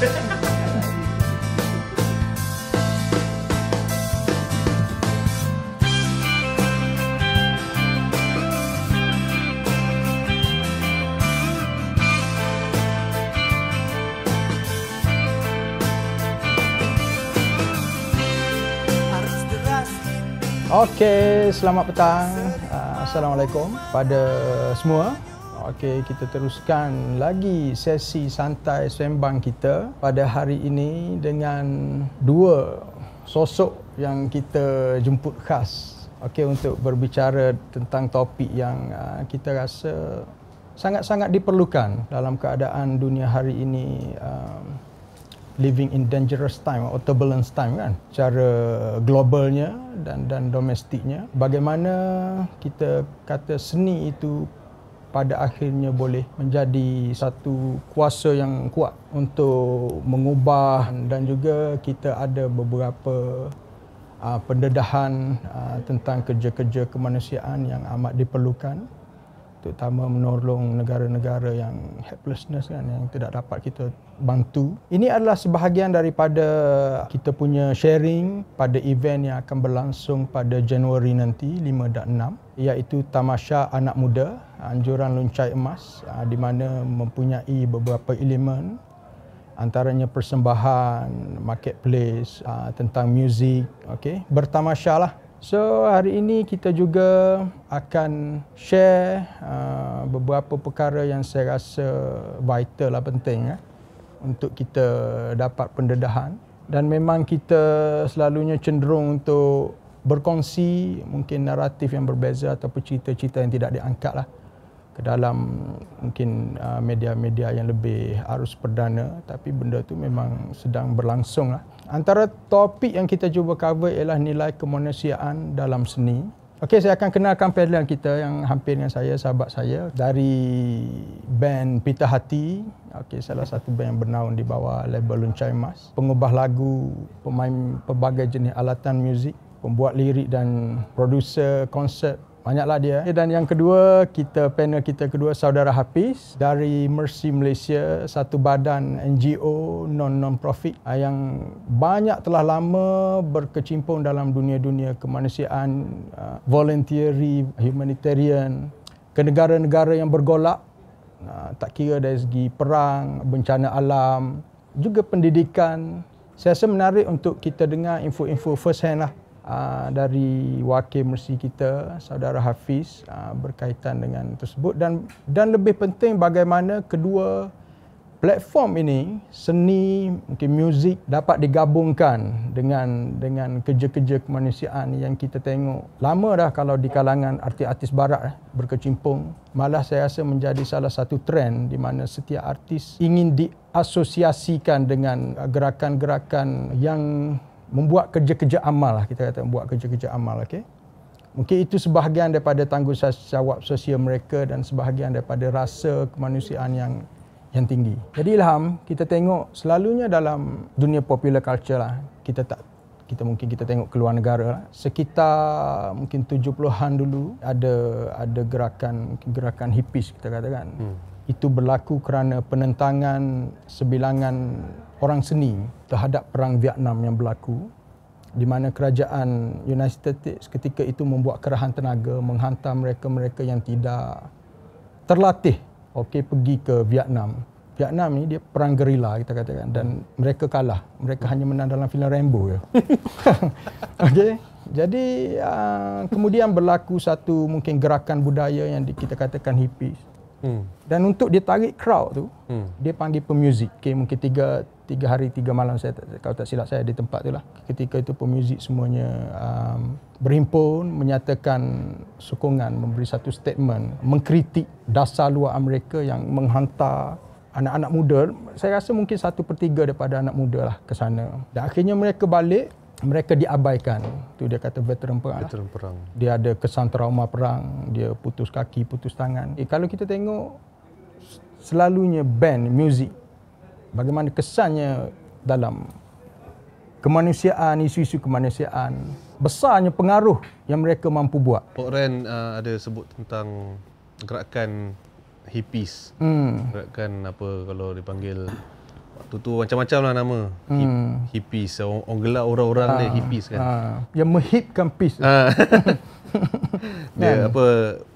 Okey, selamat petang. Ah, Assalamualaikum pada semua. Okey, kita teruskan lagi sesi santai sembang kita pada hari ini dengan dua sosok yang kita jemput khas. Okey, untuk berbicara tentang topik yang uh, kita rasa sangat-sangat diperlukan dalam keadaan dunia hari ini um, living in dangerous time or turbulence time kan cara globalnya dan dan domestiknya bagaimana kita kata seni itu pada akhirnya boleh menjadi satu kuasa yang kuat untuk mengubah dan juga kita ada beberapa uh, pendedahan uh, tentang kerja-kerja kemanusiaan yang amat diperlukan terutama menolong negara-negara yang helplessness kan yang tidak dapat kita bantu. Ini adalah sebahagian daripada kita punya sharing pada event yang akan berlangsung pada Januari nanti 5 dan 6 iaitu Tamasha anak muda anjuran luncai emas ah, di mana mempunyai beberapa elemen antaranya persembahan, marketplace ah, tentang muzik, okey, bertamasyalah. So hari ini kita juga akan share uh, beberapa perkara yang saya rasa vital lah penting eh, untuk kita dapat pendedahan dan memang kita selalunya cenderung untuk berkongsi mungkin naratif yang berbeza ataupun cerita-cerita yang tidak diangkat lah ke dalam mungkin uh, media-media yang lebih arus perdana tapi benda tu memang sedang berlangsung lah. Antara topik yang kita cuba cover ialah nilai kemanusiaan dalam seni. Okey, saya akan kenalkan panel kita yang hampir dengan saya, sahabat saya dari band Pita Hati. Okey, salah satu band yang bernaung di bawah label Luncai Mas. Pengubah lagu, pemain pelbagai jenis alatan muzik, pembuat lirik dan produser konsep Banyaklah dia. Okay, eh. ya, dan yang kedua, kita panel kita kedua saudara Hafiz dari Mercy Malaysia, satu badan NGO non non profit eh, yang banyak telah lama berkecimpung dalam dunia-dunia kemanusiaan, uh, voluntary, humanitarian, ke negara-negara yang bergolak tak kira dari segi perang, bencana alam, juga pendidikan. Saya rasa menarik untuk kita dengar info-info first hand lah Ah, dari wakil mersi kita saudara Hafiz ah, berkaitan dengan tersebut dan dan lebih penting bagaimana kedua platform ini seni mungkin muzik dapat digabungkan dengan dengan kerja-kerja kemanusiaan yang kita tengok lama dah kalau di kalangan artis-artis barat eh, berkecimpung malah saya rasa menjadi salah satu trend di mana setiap artis ingin diasosiasikan dengan gerakan-gerakan yang membuat kerja-kerja amal lah kita kata membuat kerja-kerja amal okay mungkin itu sebahagian daripada tanggungjawab sosial mereka dan sebahagian daripada rasa kemanusiaan yang yang tinggi jadi ilham kita tengok selalunya dalam dunia popular culture lah kita tak kita mungkin kita tengok keluar negara lah. sekitar mungkin 70-an dulu ada ada gerakan gerakan hipis kita katakan hmm itu berlaku kerana penentangan sebilangan orang seni terhadap perang Vietnam yang berlaku di mana kerajaan United States ketika itu membuat kerahan tenaga menghantar mereka-mereka yang tidak terlatih okey pergi ke Vietnam. Vietnam ni dia perang gerila kita katakan dan mereka kalah. Mereka hanya menang dalam filem Rambo je. okey. Jadi uh, kemudian berlaku satu mungkin gerakan budaya yang kita katakan hippies. Hmm. Dan untuk dia tarik crowd tu, hmm. dia panggil pemuzik. Okay, mungkin tiga, tiga hari, tiga malam saya tak, kalau tak silap saya di tempat tu lah. Ketika itu pemuzik semuanya um, berhimpun, menyatakan sokongan, memberi satu statement, mengkritik dasar luar Amerika yang menghantar anak-anak muda. Saya rasa mungkin satu per tiga daripada anak muda lah ke sana. Dan akhirnya mereka balik, mereka diabaikan tu dia kata veteran perang lah. veteran perang dia ada kesan trauma perang dia putus kaki putus tangan eh, kalau kita tengok selalunya band muzik bagaimana kesannya dalam kemanusiaan isu-isu kemanusiaan besarnya pengaruh yang mereka mampu buat Pak Ren uh, ada sebut tentang gerakan hippies hmm. gerakan apa kalau dipanggil Tutu macam-macam lah nama hmm. hippies orang, orang gelap orang-orang ha. dia ah, hippies kan ha. yang menghipkan peace ha. Ah. dia kan? apa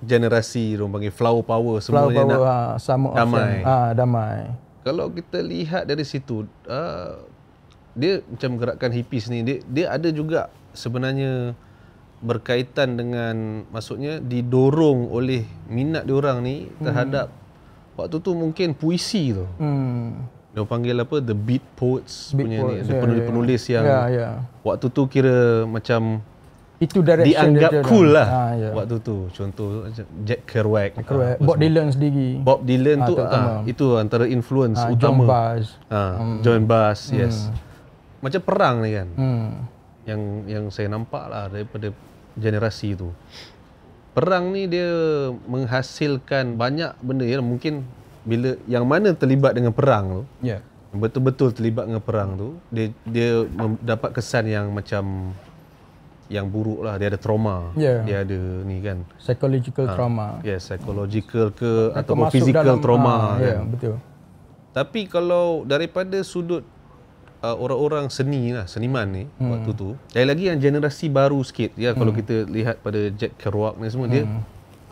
generasi orang panggil flower power semua flower power, nak sama damai ha, damai kalau kita lihat dari situ ha, dia macam gerakan hippies ni dia, dia ada juga sebenarnya berkaitan dengan maksudnya didorong oleh minat orang ni hmm. terhadap hmm. waktu tu mungkin puisi tu hmm dia panggil apa the beat poets beat punya poets, ni yeah, penulis, yeah. Ya. penulis yang yeah, yeah. waktu tu kira macam itu dianggap dia cool dia lah ha, yeah. Ya. waktu tu contoh Jack Kerouac, Jack Kerouac. Ha, Bob Dylan sendiri Bob Dylan ha, tu ha, itu antara influence ha, utama John Bass ha, John Bass hmm. yes macam perang ni kan hmm. yang yang saya nampak lah daripada generasi tu perang ni dia menghasilkan banyak benda yang mungkin bila yang mana terlibat dengan perang tu yeah. betul-betul terlibat dengan perang tu dia dia dapat kesan yang macam yang buruk lah dia ada trauma yeah. dia ada ni kan psychological ha. trauma yes psychological ke dia ataupun physical dalam, trauma uh, kan. yeah, betul tapi kalau daripada sudut uh, orang-orang seni lah seniman ni hmm. waktu tu lagi-lagi yang generasi baru sikit ya hmm. kalau kita lihat pada Jack Kerouac ni semua hmm. dia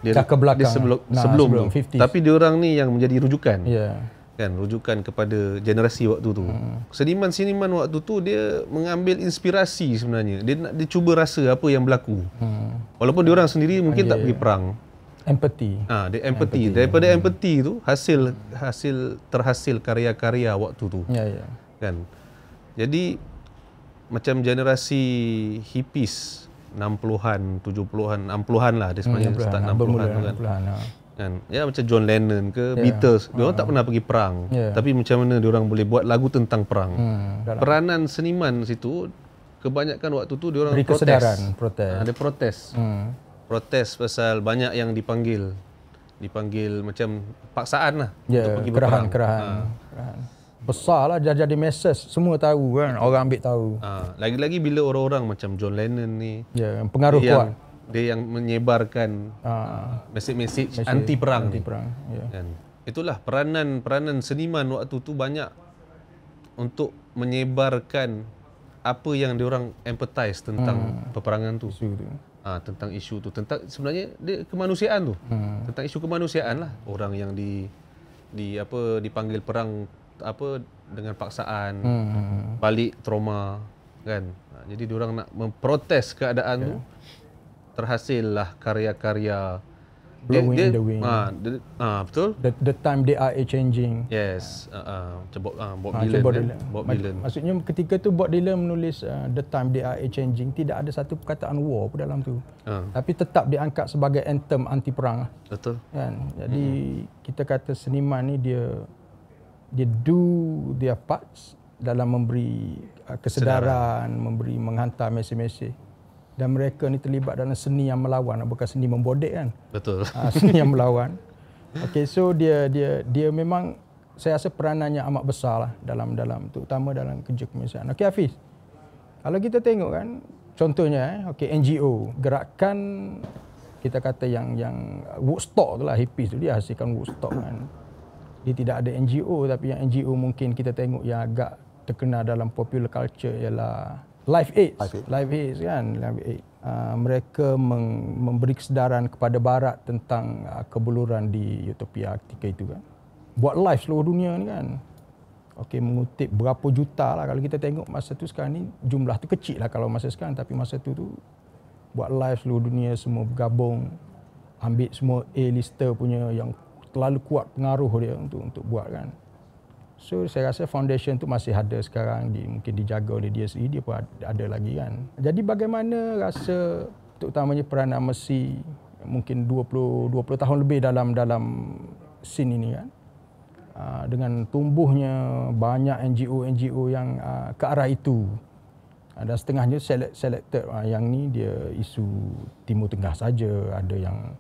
dia, ke belakang dia sebelum, nah, sebelum, sebelum tu. Tapi dia orang ni yang menjadi rujukan. Yeah. Kan, rujukan kepada generasi waktu tu. Hmm. Seniman-seniman waktu tu dia mengambil inspirasi sebenarnya. Dia nak dia cuba rasa apa yang berlaku. Hmm. Walaupun dia orang sendiri ah, mungkin yeah. tak pergi ya. perang. Empathy. Ah, ha, dia empathy. empathy. Ya. Daripada hmm. empathy tu hasil hasil terhasil karya-karya waktu tu. yeah, Yeah. Kan. Jadi macam generasi hippies 60-an, 70-an, 60-an lah dia sebenarnya, hmm, start 60-an, 60 tu kan. 60 ya. Kan? Ya macam John Lennon ke yeah. Beatles, dia uh tak ah. pernah pergi perang. Yeah. Tapi macam mana dia orang boleh buat lagu tentang perang? Hmm, Peranan seniman situ kebanyakan waktu tu dia orang protes. Kesedaran, protes. Ada ah, protes. Hmm. Protes pasal banyak yang dipanggil. Dipanggil macam paksaan lah yeah, untuk pergi kerahan, berperang. Kerahan, ha. kerahan besar lah dah jadi masses semua tahu kan orang ambil tahu ha, lagi-lagi bila orang-orang macam John Lennon ni ya yeah, pengaruh kuat dia yang menyebarkan ha, ah. mesej-mesej anti perang anti perang ya kan? itulah peranan peranan seniman waktu tu banyak untuk menyebarkan apa yang orang empathize tentang hmm. peperangan tu isu tu ha, tentang isu tu tentang sebenarnya dia kemanusiaan tu hmm. tentang isu kemanusiaan lah orang yang di di apa dipanggil perang apa dengan paksaan hmm. hmm, hmm. balik trauma kan ha, jadi orang nak memprotes keadaan yeah. tu terhasillah karya-karya blowing dia, in the wind ah ha, ha, betul the, the time they are changing yes ah ha. uh, uh, Bob, uh, ha, Dylan, Bob kan? Dylan. maksudnya ketika tu Bob Dylan menulis uh, the time they are changing tidak ada satu perkataan war pun dalam tu ha. tapi tetap diangkat sebagai anthem anti perang lah. betul kan jadi hmm. kita kata seniman ni dia dia do their parts dalam memberi uh, kesedaran, Sedaran. memberi menghantar mesej-mesej. Dan mereka ni terlibat dalam seni yang melawan, ah, bukan seni membodek kan? Betul. Uh, seni yang melawan. Okay, so dia dia dia memang saya rasa peranannya amat besar lah dalam dalam terutama dalam kerja kemanusiaan. Okay, Hafiz. Kalau kita tengok kan, contohnya eh, okay, NGO, gerakan kita kata yang yang Woodstock tu lah, hippies tu dia hasilkan Woodstock kan dia tidak ada NGO tapi yang NGO mungkin kita tengok yang agak terkenal dalam popular culture ialah Life AIDS. Life AIDS, kan, Life AIDS. Uh, mereka meng- memberi kesedaran kepada barat tentang uh, ah, kebuluran di utopia ketika itu kan. Buat live seluruh dunia ni kan. Okey mengutip berapa juta lah kalau kita tengok masa tu sekarang ni jumlah tu kecil lah kalau masa sekarang tapi masa tu tu buat live seluruh dunia semua bergabung ambil semua A-lister punya yang terlalu kuat pengaruh dia untuk untuk buat kan. So saya rasa foundation tu masih ada sekarang di mungkin dijaga oleh dia dia pun ada lagi kan. Jadi bagaimana rasa terutamanya peranan Messi mungkin 20 20 tahun lebih dalam dalam scene ini kan. Ah, dengan tumbuhnya banyak NGO NGO yang ah, ke arah itu. Ada ah, setengahnya select, selected yang ni dia isu timur tengah saja ada yang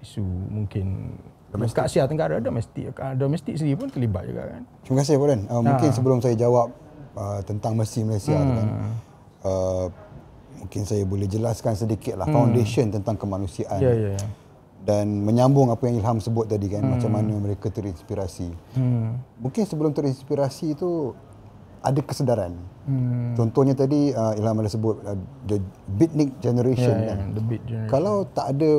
isu mungkin domestik. Kat Asia Tenggara domestik domestik sendiri pun terlibat juga kan. Terima kasih Warren. Uh, ha. Mungkin sebelum saya jawab uh, tentang Mercy Malaysia hmm. tu kan. Hmm. Uh, mungkin saya boleh jelaskan sedikitlah hmm. foundation tentang kemanusiaan. yeah, yeah, Yeah. Dan menyambung apa yang Ilham sebut tadi kan hmm. macam mana mereka terinspirasi. Hmm. Mungkin sebelum terinspirasi itu ada kesedaran. Hmm. Contohnya tadi uh, Ilham ada sebut uh, the beatnik generation yeah, ya, kan. Yeah, beat generation. Kalau tak ada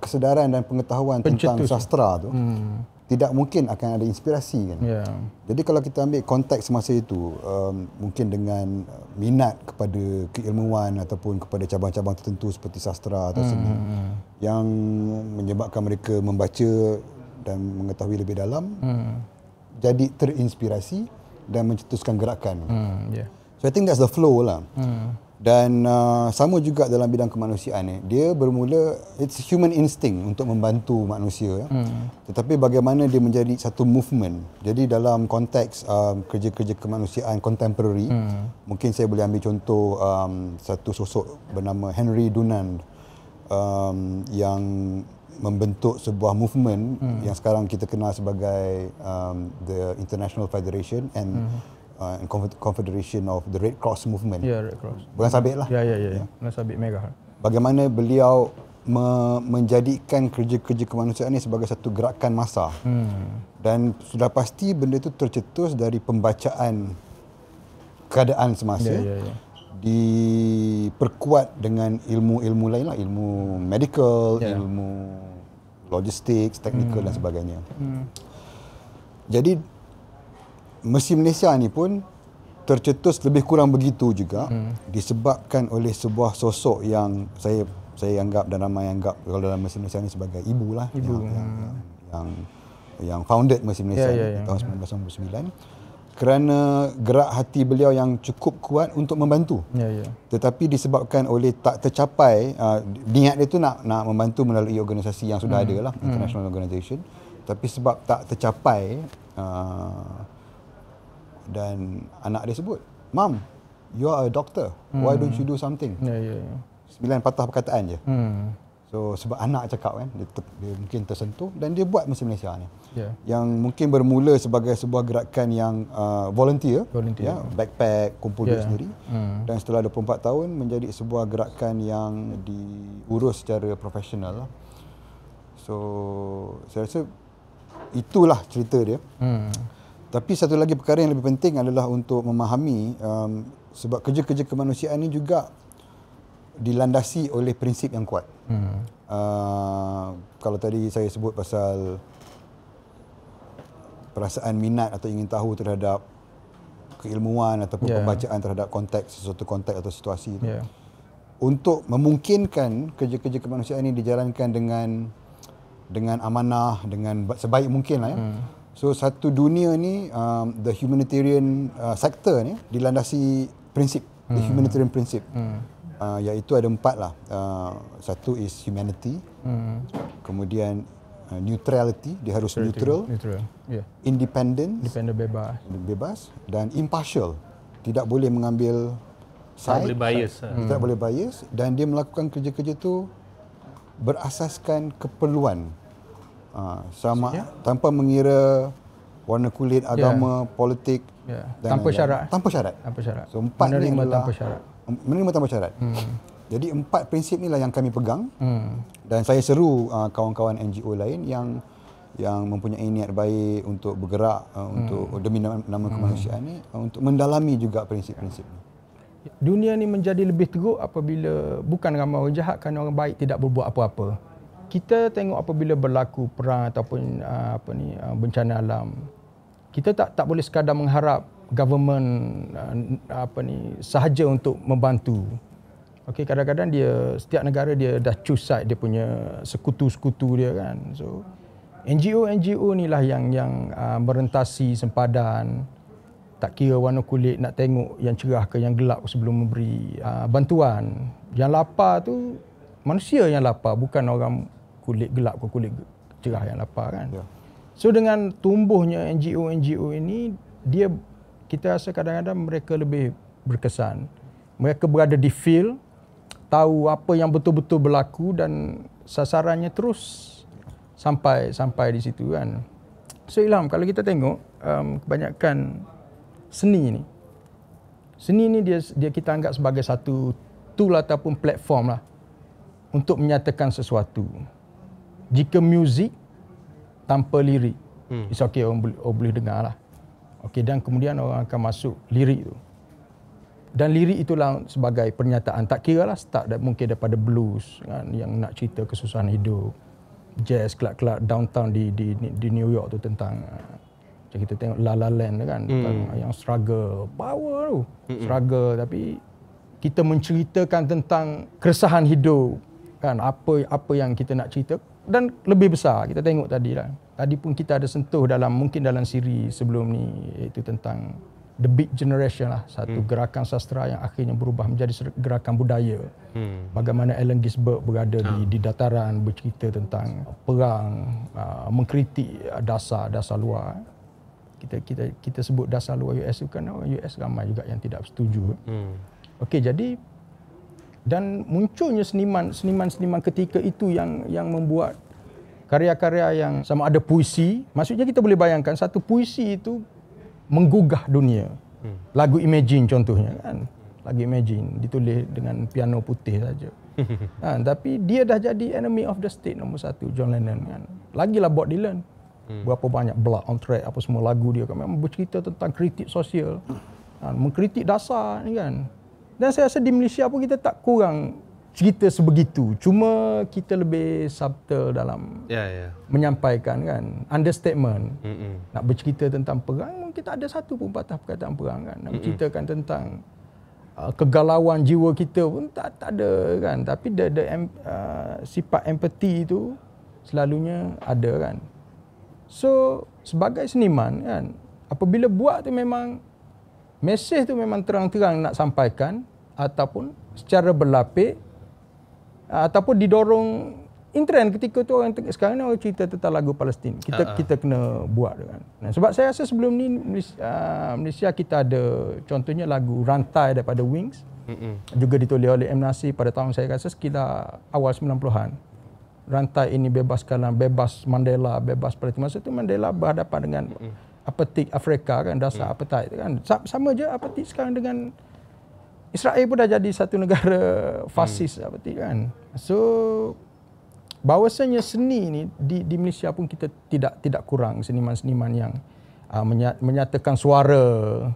kesedaran dan pengetahuan Pencetus. tentang sastra tu hmm. tidak mungkin akan ada inspirasi kan. Yeah. Jadi kalau kita ambil konteks semasa itu um, mungkin dengan uh, minat kepada keilmuan ataupun kepada cabang-cabang tertentu seperti sastra atau hmm, seni hmm, hmm. yang menyebabkan mereka membaca dan mengetahui lebih dalam hmm. jadi terinspirasi dan mencetuskan gerakan. Hmm. Yeah. So I think that's the flow lah. Hmm dan uh, sama juga dalam bidang kemanusiaan ni dia bermula it's human instinct untuk membantu manusia ya. hmm. tetapi bagaimana dia menjadi satu movement jadi dalam konteks um, kerja-kerja kemanusiaan contemporary hmm. mungkin saya boleh ambil contoh um, satu sosok bernama Henry Dunant um, yang membentuk sebuah movement hmm. yang sekarang kita kenal sebagai um, the International Federation and hmm uh, and confederation of the Red Cross movement. Yeah, Red Cross. Bukan sabit lah. Yeah, yeah, yeah. yeah. Ya. Bukan sabit mega. Bagaimana beliau me- menjadikan kerja-kerja kemanusiaan ini sebagai satu gerakan masa. Hmm. Dan sudah pasti benda itu tercetus dari pembacaan keadaan semasa. Yeah, yeah, yeah. Diperkuat dengan ilmu-ilmu lain lah. Ilmu medical, yeah. ilmu logistik, teknikal hmm. dan sebagainya. Hmm. Jadi Mesin Malaysia ni pun tercetus lebih kurang begitu juga hmm. disebabkan oleh sebuah sosok yang saya saya anggap dan ramai anggap kalau dalam Mesin Malaysia ni sebagai ibulah ibu yang hmm. yang, hmm. yang yang founded Mesin Malaysia yeah, yeah, yeah, yeah. tahun 1999 hmm. kerana gerak hati beliau yang cukup kuat untuk membantu. Yeah, yeah. Tetapi disebabkan oleh tak tercapai uh, niat dia tu nak nak membantu melalui organisasi yang sudah hmm. ada lah hmm. international hmm. organization tapi sebab tak tercapai uh, dan anak dia sebut, "Mom, you are a doctor. Hmm. Why don't you do something?" Ya, yeah, Yeah. Sembilan patah perkataan je. Hmm. So sebab anak cakap kan, dia, ter, dia mungkin tersentuh dan dia buat Mesir Malaysia ni. Yeah. Yang mungkin bermula sebagai sebuah gerakan yang uh, volunteer, volunteer, ya, backpack, kumpul yeah. duit ya. sendiri. Hmm. Dan setelah 24 tahun menjadi sebuah gerakan yang diurus secara profesional. Lah. So saya rasa itulah cerita dia. Hmm. Tapi satu lagi perkara yang lebih penting adalah untuk memahami um, sebab kerja-kerja kemanusiaan ini juga dilandasi oleh prinsip yang kuat. Hmm. Uh, kalau tadi saya sebut pasal perasaan minat atau ingin tahu terhadap keilmuan ataupun yeah. pembacaan terhadap konteks sesuatu konteks atau situasi itu. Yeah. Untuk memungkinkan kerja-kerja kemanusiaan ini dijalankan dengan dengan amanah, dengan sebaik mungkin lah ya. Hmm. So satu dunia ni um, the humanitarian uh, sector ni dilandasi prinsip hmm. the humanitarian prinsip. Hmm. Uh, iaitu ada empat lah. Uh, satu is humanity. Hmm. Kemudian uh, neutrality, dia harus neutrality. neutral. Neutral. Yeah. Independence, independent bebas. Bebas dan impartial. Tidak boleh mengambil side. Tidak boleh bias. Tidak, ah. tidak boleh bias dan dia melakukan kerja-kerja tu berasaskan keperluan. Ha, sama Sejak? tanpa mengira warna kulit, ya. agama, yeah. politik yeah. tanpa dan syarat. Tanpa syarat. Tanpa syarat. So empat menerima ni tanpa syarat. Menerima tanpa syarat. Hmm. Jadi empat prinsip inilah yang kami pegang. Hmm. Dan saya seru uh, kawan-kawan NGO lain yang yang mempunyai niat baik untuk bergerak uh, untuk hmm. demi nama, nama hmm. kemanusiaan ini uh, untuk mendalami juga prinsip-prinsip ini. Dunia ini menjadi lebih teruk apabila bukan ramai orang jahat kerana orang baik tidak berbuat apa-apa kita tengok apabila berlaku perang ataupun uh, apa ni uh, bencana alam kita tak tak boleh sekadar mengharap government uh, apa ni sahaja untuk membantu okey kadang-kadang dia setiap negara dia dah choose side dia punya sekutu-sekutu dia kan so NGO NGO inilah yang yang uh, merentasi sempadan tak kira warna kulit nak tengok yang cerah ke yang gelap sebelum memberi uh, bantuan yang lapar tu manusia yang lapar bukan orang kulit gelap ke kulit cerah yang lapar kan. Yeah. So dengan tumbuhnya NGO-NGO ini, dia kita rasa kadang-kadang mereka lebih berkesan. Mereka berada di field, tahu apa yang betul-betul berlaku dan sasarannya terus sampai sampai di situ kan. So Ilham, kalau kita tengok um, kebanyakan seni ini, seni ini dia, dia kita anggap sebagai satu tool ataupun platform lah untuk menyatakan sesuatu jika muzik tanpa lirik hmm. it's okay orang, orang boleh dengar lah okay, dan kemudian orang akan masuk lirik tu dan lirik itulah sebagai pernyataan tak kira lah start dari, mungkin daripada blues kan, yang nak cerita kesusahan hidup jazz kelak-kelak downtown di, di, di New York tu tentang ah, macam kita tengok La La Land kan hmm. yang struggle power tu hmm struggle tapi kita menceritakan tentang keresahan hidup kan apa apa yang kita nak cerita dan lebih besar kita tengok tadi lah. Tadi pun kita ada sentuh dalam mungkin dalam siri sebelum ni itu tentang the big generation lah satu hmm. gerakan sastra yang akhirnya berubah menjadi gerakan budaya. Hmm. Bagaimana Allen Ginsberg berada ha. di, ah. di dataran bercerita tentang perang uh, mengkritik dasar dasar luar. Kita kita kita sebut dasar luar US kan? US ramai juga yang tidak setuju. Hmm. Okey jadi dan munculnya seniman seniman seniman ketika itu yang yang membuat karya-karya yang sama ada puisi maksudnya kita boleh bayangkan satu puisi itu menggugah dunia hmm. lagu imagine contohnya kan lagu imagine ditulis dengan piano putih saja ha, tapi dia dah jadi enemy of the state nombor satu John Lennon kan Lagi lah Bob Dylan hmm. berapa banyak blood on track apa semua lagu dia kan memang bercerita tentang kritik sosial ha, mengkritik dasar ni kan dan saya rasa di Malaysia pun kita tak kurang cerita sebegitu cuma kita lebih subtle dalam yeah, yeah. menyampaikan kan understatement Mm-mm. nak bercerita tentang perang mungkin tak ada satu pun patah perkataan perang kan nak ceritakan tentang uh, kegalauan jiwa kita pun tak tak ada kan tapi the, the um, uh, sifat empathy itu selalunya ada kan so sebagai seniman kan apabila buat tu memang mesej tu memang terang-terang nak sampaikan ataupun secara berlapik uh, ataupun didorong intern ketika tu orang sekarang ni orang cerita tentang lagu Palestin. Kita uh-huh. kita kena buat kan. Nah, sebab saya rasa sebelum ni Malaysia, uh, Malaysia kita ada contohnya lagu Rantai daripada Wings. Mm-hmm. Juga ditulis oleh M Nasir pada tahun saya rasa sekitar awal 90-an. Rantai ini bebas kala bebas Mandela, bebas Palestin. Masa tu Mandela berhadapan dengan mm-hmm. apatik Afrika kan dasar mm-hmm. apartheid kan. Sama je apatik sekarang dengan Israel pun dah jadi satu negara fasis hmm. seperti kan. So bahawasanya seni ni di di Malaysia pun kita tidak tidak kurang seniman-seniman yang uh, menyatakan suara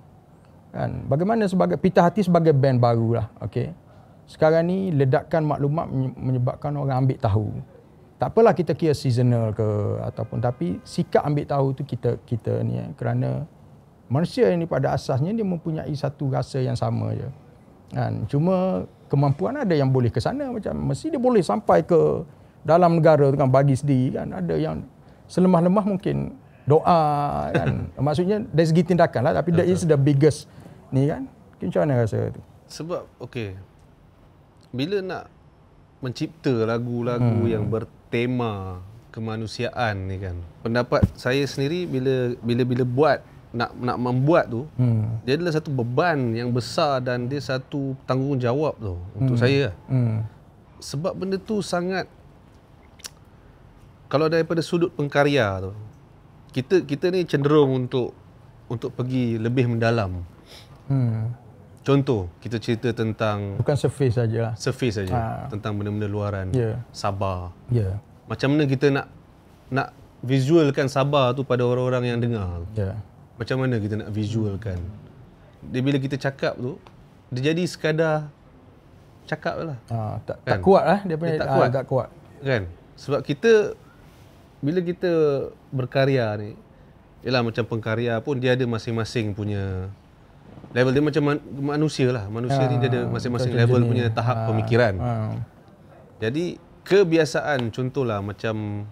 kan. Bagaimana sebagai Pita Hati sebagai band barulah, okey. Sekarang ni ledakan maklumat menyebabkan orang ambil tahu. Tak apalah kita kira seasonal ke ataupun tapi sikap ambil tahu tu kita kita ni eh. kerana Malaysia ini pada asasnya dia mempunyai satu rasa yang sama je. Kan? Cuma kemampuan ada yang boleh ke sana macam mesti dia boleh sampai ke dalam negara tu kan bagi sendiri kan ada yang selemah-lemah mungkin doa kan maksudnya dari segi tindakan lah tapi that is the biggest ni kan macam mana rasa tu sebab okey bila nak mencipta lagu-lagu hmm. yang bertema kemanusiaan ni kan pendapat saya sendiri bila bila bila buat nak nak membuat tu hmm. dia adalah satu beban yang besar dan dia satu tanggungjawab tu untuk hmm. saya hmm. sebab benda tu sangat kalau daripada sudut pengkarya tu kita kita ni cenderung untuk untuk pergi lebih mendalam hmm. contoh kita cerita tentang bukan surface saja surface saja ha. tentang benda-benda luaran yeah. sabar yeah. macam mana kita nak nak visualkan sabar tu pada orang-orang yang dengar yeah macam mana kita nak visualkan dia bila kita cakap tu dia jadi sekadar cakap lah ha, tak, kan? tak kuat lah dia, punya, dia eh, tak, ah, kuat. Ha, tak kuat kan sebab kita bila kita berkarya ni ialah macam pengkarya pun dia ada masing-masing punya level dia macam man, manusia lah manusia ha, ni dia ada ah, masing-masing level jenis. punya tahap ha, pemikiran ha. jadi kebiasaan contohlah macam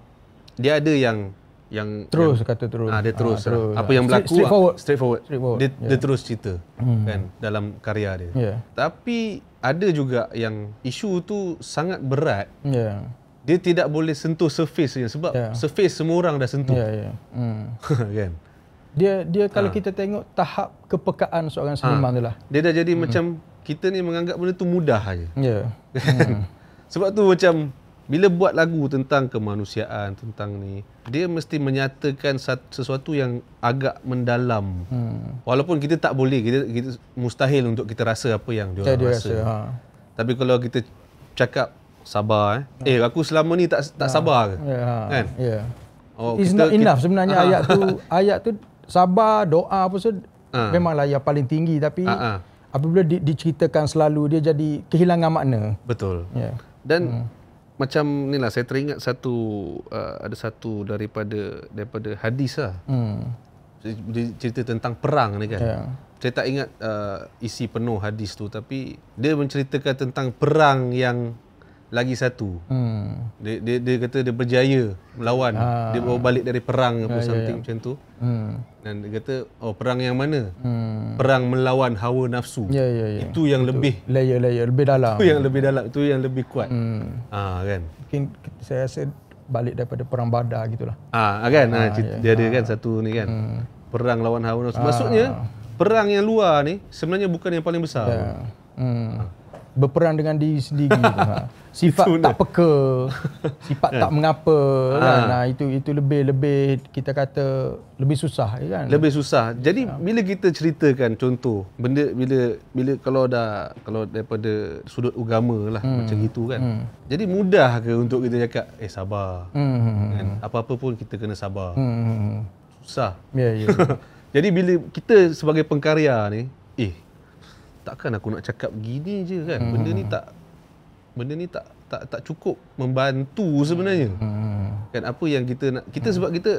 dia ada yang yang terus yang, kata terus. Ah dia terus. Ah, terus lah. apa lah. yang berlaku? Straight ah, forward. Straight forward. Straight forward. Dia yeah. dia terus cerita hmm. kan dalam karya dia. Yeah. Tapi ada juga yang isu tu sangat berat. Ya. Yeah. Dia tidak boleh sentuh surface dia sebab yeah. surface semua orang dah sentuh. Ya yeah, ya. Yeah. Hmm. kan. Dia dia kalau ha. kita tengok tahap kepekaan seorang ah. seniman ha. lah. Dia dah jadi hmm. macam kita ni menganggap benda tu mudah aja. Ya. Yeah. Kan? Hmm. sebab tu macam bila buat lagu tentang kemanusiaan tentang ni dia mesti menyatakan sesuatu yang agak mendalam hmm. walaupun kita tak boleh kita, kita mustahil untuk kita rasa apa yang dia, dia rasa ha. tapi kalau kita cakap sabar eh ha. eh aku selama ni tak tak ha. sabar ke ya, ha. kan yeah oh, it's kita, not enough kita, sebenarnya ha. ayat tu ayat tu sabar doa apa tu ha. Ah. memanglah yang paling tinggi tapi ha. apabila di, diceritakan selalu dia jadi kehilangan makna betul yeah. dan hmm macam ni lah saya teringat satu uh, ada satu daripada daripada hadis lah. Hmm. cerita tentang perang ni kan. Yeah. Saya tak ingat uh, isi penuh hadis tu tapi dia menceritakan tentang perang yang lagi satu. Hmm. Dia, dia dia kata dia berjaya melawan. Ha. Dia bawa balik dari perang atau ha, ya, ya, something ya, macam tu. Hmm. Dan dia kata oh perang yang mana? Hmm. Perang melawan hawa nafsu. Ya, ya, ya. Itu yang Itu lebih layer-layer lebih dalam. Itu yang lebih dalam. Itu yang lebih kuat. Hmm. Ah kan. Mungkin saya rasa balik daripada perang Badar gitulah. Ah ha, kan. Ha, ha, ya, dia ya. ada kan satu ni kan. Hmm. Perang lawan hawa nafsu. Maksudnya perang yang luar ni sebenarnya bukan yang paling besar. Ya. Hmm. Ha berperang dengan diri sendiri ha. sifat Itulah. tak peka sifat tak kan? mengapa kan ah. ha. itu itu lebih lebih kita kata lebih susah kan lebih susah jadi ha. bila kita ceritakan contoh benda bila bila kalau dah kalau daripada sudut agama lah hmm. macam itu kan hmm. jadi mudah ke untuk kita cakap eh sabar hmm. hmm, hmm kan hmm. pun kita kena sabar hmm. susah ya yeah, ya yeah. jadi bila kita sebagai pengkarya ni takkan aku nak cakap gini je kan hmm. benda ni tak benda ni tak tak tak cukup membantu sebenarnya hmm. kan apa yang kita nak kita hmm. sebab kita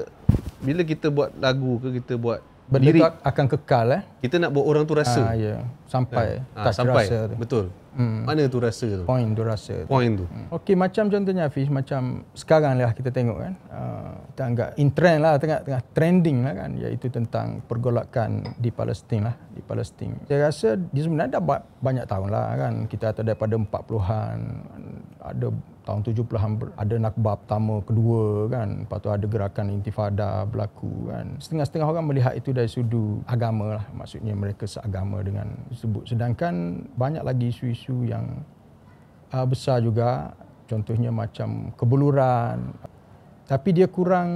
bila kita buat lagu ke kita buat benda lirik, akan kekal eh kita nak buat orang tu rasa ha, ya. sampai kan? ha, sampai rasa. betul Hmm. Mana tu rasa tu? Point tu rasa tu. Point tu. Hmm. Okey macam contohnya Hafiz, macam sekarang lah kita tengok kan. Uh, kita anggap in trend lah, tengah, tengah trending lah kan. Iaitu tentang pergolakan di Palestin lah. Di Palestin. Saya rasa dia sebenarnya dah banyak tahun lah kan. Kita ada daripada 40-an, ada tahun 70-an ada nakba pertama, kedua kan. Lepas tu ada gerakan intifada berlaku kan. Setengah-setengah orang melihat itu dari sudu agama lah. Maksudnya mereka seagama dengan sebut. Sedangkan banyak lagi isu-isu isu yang uh, besar juga contohnya macam kebeluran, tapi dia kurang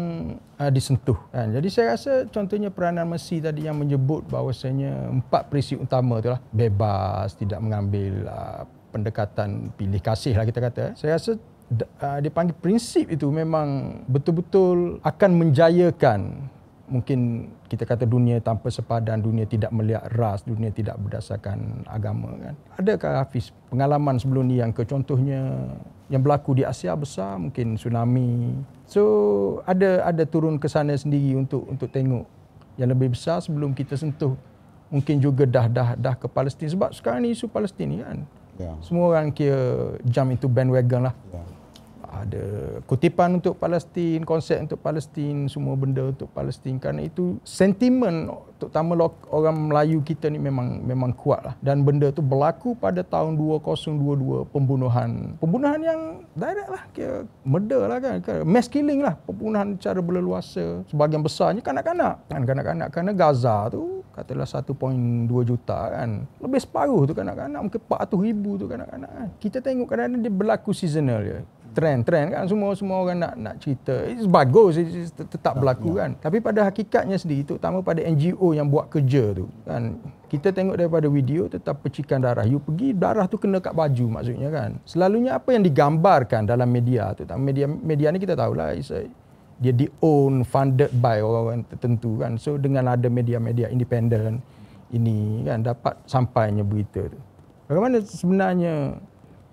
uh, disentuh kan jadi saya rasa contohnya peranan Messi tadi yang menyebut bahawasanya empat prinsip utama itulah bebas tidak mengambil uh, pendekatan pilih kasih lah kita kata saya rasa uh, dia prinsip itu memang betul-betul akan menjayakan mungkin kita kata dunia tanpa sepadan, dunia tidak melihat ras, dunia tidak berdasarkan agama kan. Adakah Hafiz pengalaman sebelum ni yang kecontohnya yang berlaku di Asia besar mungkin tsunami. So ada ada turun ke sana sendiri untuk untuk tengok yang lebih besar sebelum kita sentuh mungkin juga dah dah dah ke Palestin sebab sekarang ni isu Palestin kan. Yeah. Semua orang kira jump into bandwagon lah. Yeah ada kutipan untuk Palestin, konsep untuk Palestin, semua benda untuk Palestin. Kerana itu sentimen terutama orang Melayu kita ni memang memang kuat lah. Dan benda tu berlaku pada tahun 2022 pembunuhan. Pembunuhan yang direct lah. Kira murder lah kan. Kira mass killing lah. Pembunuhan secara berleluasa. sebahagian besarnya kanak-kanak. Kan kanak-kanak. Kerana Gaza tu katalah 1.2 juta kan. Lebih separuh tu kanak-kanak. Mungkin 400 ribu tu kanak-kanak kan. Kita tengok kadang-kadang dia berlaku seasonal je trend trend kan semua semua orang nak nak cerita it's bagus it's tetap berlaku ya. kan tapi pada hakikatnya sendiri terutama pada NGO yang buat kerja tu kan kita tengok daripada video tetap percikan darah you pergi darah tu kena kat baju maksudnya kan selalunya apa yang digambarkan dalam media tu tak media media ni kita tahulah it's dia di own funded by orang-orang tertentu kan so dengan ada media-media independen ini kan dapat sampainya berita tu bagaimana sebenarnya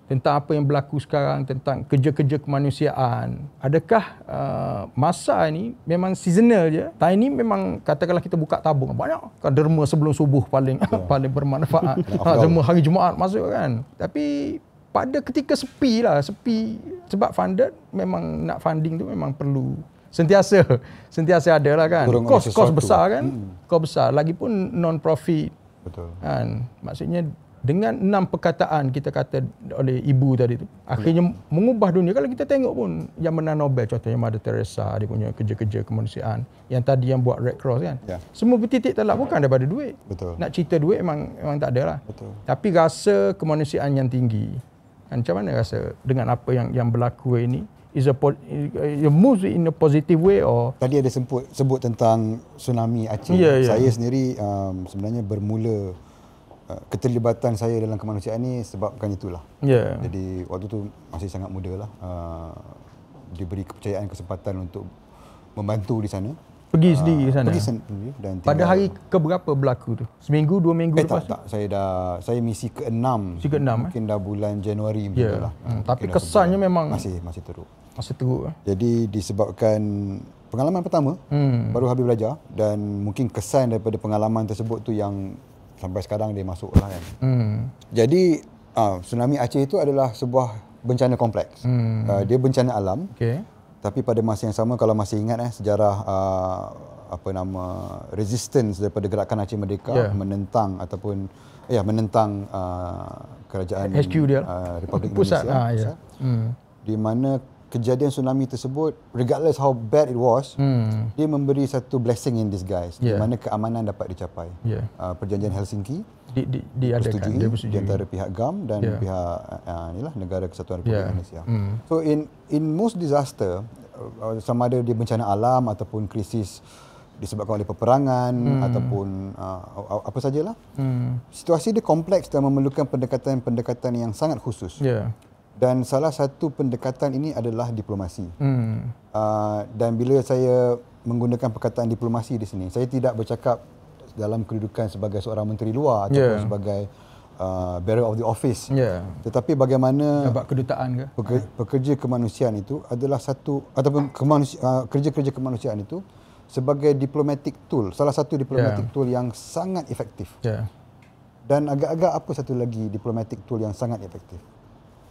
tentang apa yang berlaku sekarang tentang kerja-kerja kemanusiaan adakah uh, masa ini memang seasonal je time ini memang katakanlah kita buka tabung banyak kan derma sebelum subuh paling yeah. paling bermanfaat ha, derma hari Jumaat masuk kan tapi pada ketika sepi lah sepi sebab funded memang nak funding tu memang perlu sentiasa sentiasa ada lah kan kos-kos besar kan hmm. kos besar lagipun non-profit betul kan maksudnya dengan enam perkataan kita kata oleh ibu tadi tu akhirnya ya. mengubah dunia kalau kita tengok pun yang menang Nobel contohnya Mother Teresa dia punya kerja-kerja kemanusiaan yang tadi yang buat Red Cross kan ya. semua bertitik telak bukan daripada duit Betul. nak cerita duit memang memang tak ada lah Betul. tapi rasa kemanusiaan yang tinggi kan macam mana rasa dengan apa yang yang berlaku ini is a move in a positive way or tadi ada sebut sebut tentang tsunami Aceh ya, ya. saya sendiri um, sebenarnya bermula Ah, keterlibatan saya dalam kemanusiaan ini sebabkan itulah. Yeah. Jadi waktu tu masih sangat muda lah. Uh, diberi kepercayaan kesempatan untuk membantu di sana. Pergi uh, sendiri ah, ke sana? Pergi sendiri. Dan Pada hari keberapa berlaku tu? Seminggu, dua minggu eh, lepas tak, tu? Tak, saya dah saya misi ke-6. Misi ke-6 eh? Mungkin eh? dah bulan Januari yeah. macam itulah. Hmm, tapi kesannya memang... Masih, masih teruk. Masih teruk. Eh? Jadi disebabkan pengalaman pertama hmm. baru habis belajar dan mungkin kesan daripada pengalaman tersebut tu yang sampai sekarang dia masuk lah kan. Hmm. Jadi uh, tsunami Aceh itu adalah sebuah bencana kompleks. Hmm. Uh, dia bencana alam. Okay. Tapi pada masa yang sama kalau masih ingat eh sejarah uh, apa nama resistance daripada gerakan Aceh Merdeka yeah. menentang ataupun ya yeah, menentang uh, kerajaan uh, Republik Pusat. Indonesia. Ah, yeah. Pusat. Hmm. Di mana kejadian tsunami tersebut regardless how bad it was hmm. dia memberi satu blessing in disguise yeah. di mana keamanan dapat dicapai yeah. uh, perjanjian Helsinki di di di kan? persetujui persetujui. di antara pihak GAM dan yeah. pihak uh, inilah negara kesatuan Republik yeah. Indonesia mm. so in in most disaster uh, uh sama ada dia bencana alam ataupun krisis disebabkan oleh peperangan mm. ataupun uh, apa sajalah mm. situasi dia kompleks dan memerlukan pendekatan-pendekatan yang sangat khusus yeah dan salah satu pendekatan ini adalah diplomasi. Hmm. Uh, dan bila saya menggunakan perkataan diplomasi di sini, saya tidak bercakap dalam kedudukan sebagai seorang menteri luar ataupun yeah. sebagai uh, bearer of the office. Yeah. Tetapi bagaimana Dapat ke? pekerja kemanusiaan itu adalah satu ataupun kemanusia, uh, kerja-kerja kemanusiaan itu sebagai diplomatic tool, salah satu diplomatic yeah. tool yang sangat efektif. Yeah. Dan agak-agak apa satu lagi diplomatic tool yang sangat efektif?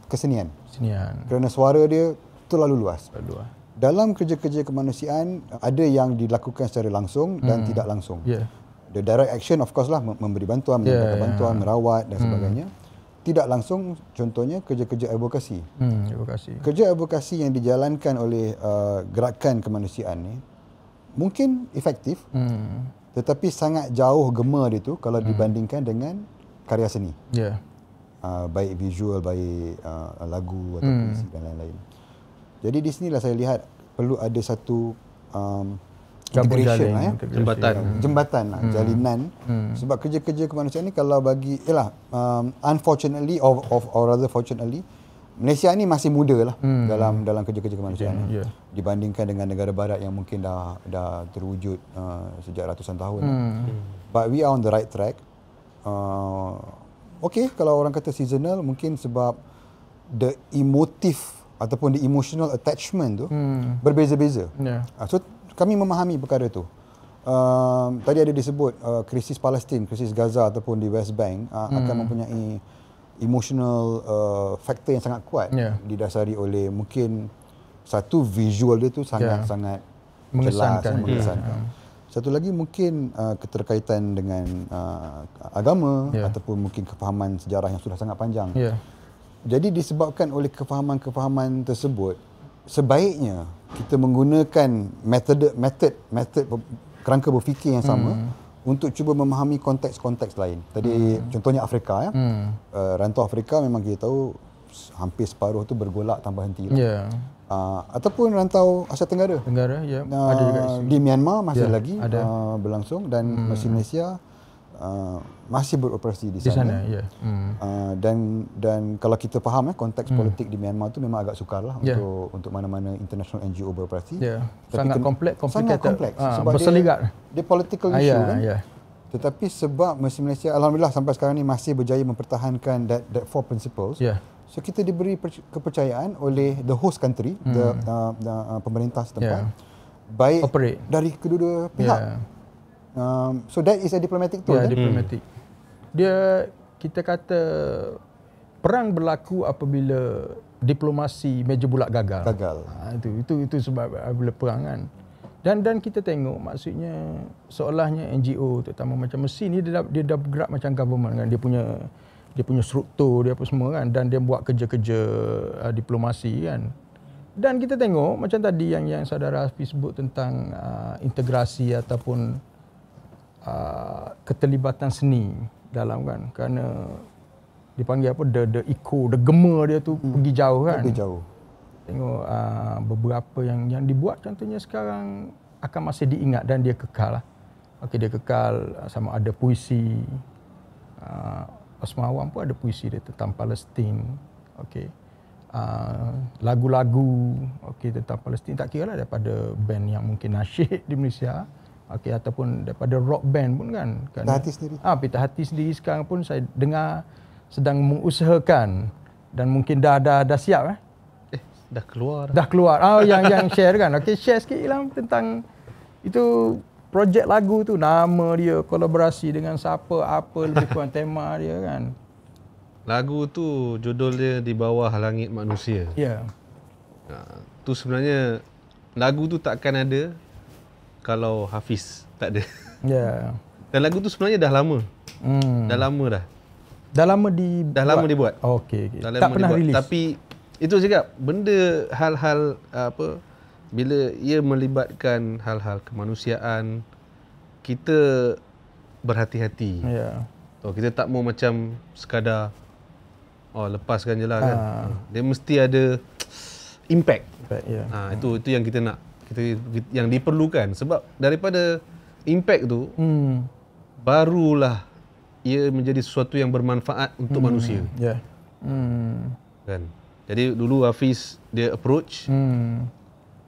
kesenian. Kesenian. Kerana suara dia terlalu luas. Terlalu luas. Dalam kerja-kerja kemanusiaan, ada yang dilakukan secara langsung dan hmm. tidak langsung. Yeah. The direct action of course lah, memberi bantuan, yeah, menyediakan yeah. bantuan, ya. merawat dan hmm. sebagainya. Hmm. Tidak langsung, contohnya kerja-kerja advokasi. Hmm, advokasi. Kerja advokasi yang dijalankan oleh uh, gerakan kemanusiaan ni, mungkin efektif, hmm. tetapi sangat jauh gema dia tu kalau hmm. dibandingkan dengan karya seni. Yeah. Ah, baik visual, baik uh, lagu atau hmm. puisi dan lain-lain. Jadi di sinilah saya lihat perlu ada satu um, integration jalin, lah, ya. jembatan, jembatan lah, hmm. jalinan. Hmm. Sebab kerja-kerja kemanusiaan ni kalau bagi, ialah um, unfortunately of of or rather fortunately Malaysia ni masih muda lah hmm. dalam dalam kerja-kerja kemanusiaan yeah. Yeah. dibandingkan dengan negara barat yang mungkin dah dah terwujud uh, sejak ratusan tahun. Hmm. Lah. But we are on the right track okey kalau orang kata seasonal mungkin sebab the emotive ataupun the emotional attachment tu hmm. berbeza-beza. Yeah. Ya. So kami memahami perkara tu. Um, tadi ada disebut uh, krisis Palestin, krisis Gaza ataupun di West Bank uh, hmm. akan mempunyai emotional uh, factor yang sangat kuat yeah. didasari oleh mungkin satu visual dia tu sangat-sangat yeah. sangat mengesankan. Jelas, ya. mengesankan. Yeah. Hmm. Satu lagi mungkin uh, keterkaitan dengan uh, agama yeah. ataupun mungkin kefahaman sejarah yang sudah sangat panjang. Yeah. Jadi disebabkan oleh kefahaman-kefahaman tersebut, sebaiknya kita menggunakan method method method kerangka berfikir yang sama mm. untuk cuba memahami konteks-konteks lain. Tadi mm. contohnya Afrika ya. Mm. Uh, rantau Afrika memang kita tahu hampir separuh tu bergolak tanpa henti lah. Yeah. Ya. Uh, ataupun rantau Asia Tenggara. Tenggara, ya. Yeah. Uh, ada juga Di Myanmar masih yeah, lagi ada. Uh, berlangsung dan hmm. masih Malaysia uh, masih beroperasi di sana. Di sana, ya. Yeah. Hmm. Uh, dan dan kalau kita faham eh, konteks hmm. politik di Myanmar tu memang agak sukar lah yeah. untuk, untuk mana-mana international NGO beroperasi. Yeah. sangat kompleks. Sangat kompleks. Uh, sebab dia, dia political ya, issue uh, yeah, kan. Yeah. Tetapi sebab Malaysia, Alhamdulillah sampai sekarang ni masih berjaya mempertahankan that, that four principles. Yeah. So kita diberi kepercayaan oleh the host country, hmm. the, uh, the uh, pemerintah setempat, yeah. baik Operate. dari kedua-dua pihak. Yeah. Um, so that is a diplomatic tool. Yeah, eh? diplomatic. Hmm. Dia kita kata perang berlaku apabila diplomasi meja bulat gagal. Gagal. Ha, itu itu itu sebab apabila perang kan. Dan dan kita tengok maksudnya seolahnya NGO terutama macam mesin ni dia dah, dia dah bergerak macam government kan dia punya dia punya struktur dia apa semua kan dan dia buat kerja-kerja uh, diplomasi kan dan kita tengok macam tadi yang yang saudara Hafiz sebut tentang uh, integrasi ataupun uh, keterlibatan seni dalam kan kerana dipanggil apa the the echo the gema dia tu hmm. pergi jauh kan pergi jauh tengok uh, beberapa yang yang dibuat contohnya sekarang akan masih diingat dan dia kekal lah. okey dia kekal uh, sama ada puisi uh, Osman Awang pun ada puisi dia tentang Palestin. Okey. Uh, lagu-lagu okey tentang Palestin tak kira lah daripada band yang mungkin nasyid di Malaysia okey ataupun daripada rock band pun kan kan hati sendiri ah pita hati sendiri sekarang pun saya dengar sedang mengusahakan dan mungkin dah dah dah siap eh eh dah keluar dah keluar ah yang yang share kan okey share sikit lah tentang itu projek lagu tu nama dia kolaborasi dengan siapa apa lebih kurang tema dia kan lagu tu judul dia di bawah langit manusia ya yeah. Ha, tu sebenarnya lagu tu takkan ada kalau Hafiz tak ada ya yeah. dan lagu tu sebenarnya dah lama hmm. dah lama dah dah lama dibuat dah lama dibuat oh, okey okay. tak pernah dibuat. rilis tapi itu juga benda hal-hal apa bila ia melibatkan hal-hal kemanusiaan kita berhati-hati. Yeah. Oh, kita tak mau macam sekadar oh lepaskan jelah kan. Ah. Ah, dia mesti ada impact. impact yeah. Ya. ha, itu itu yang kita nak. Kita yang diperlukan sebab daripada impact tu hmm barulah ia menjadi sesuatu yang bermanfaat untuk hmm. manusia. Yeah. Hmm. Kan. Jadi dulu Hafiz dia approach hmm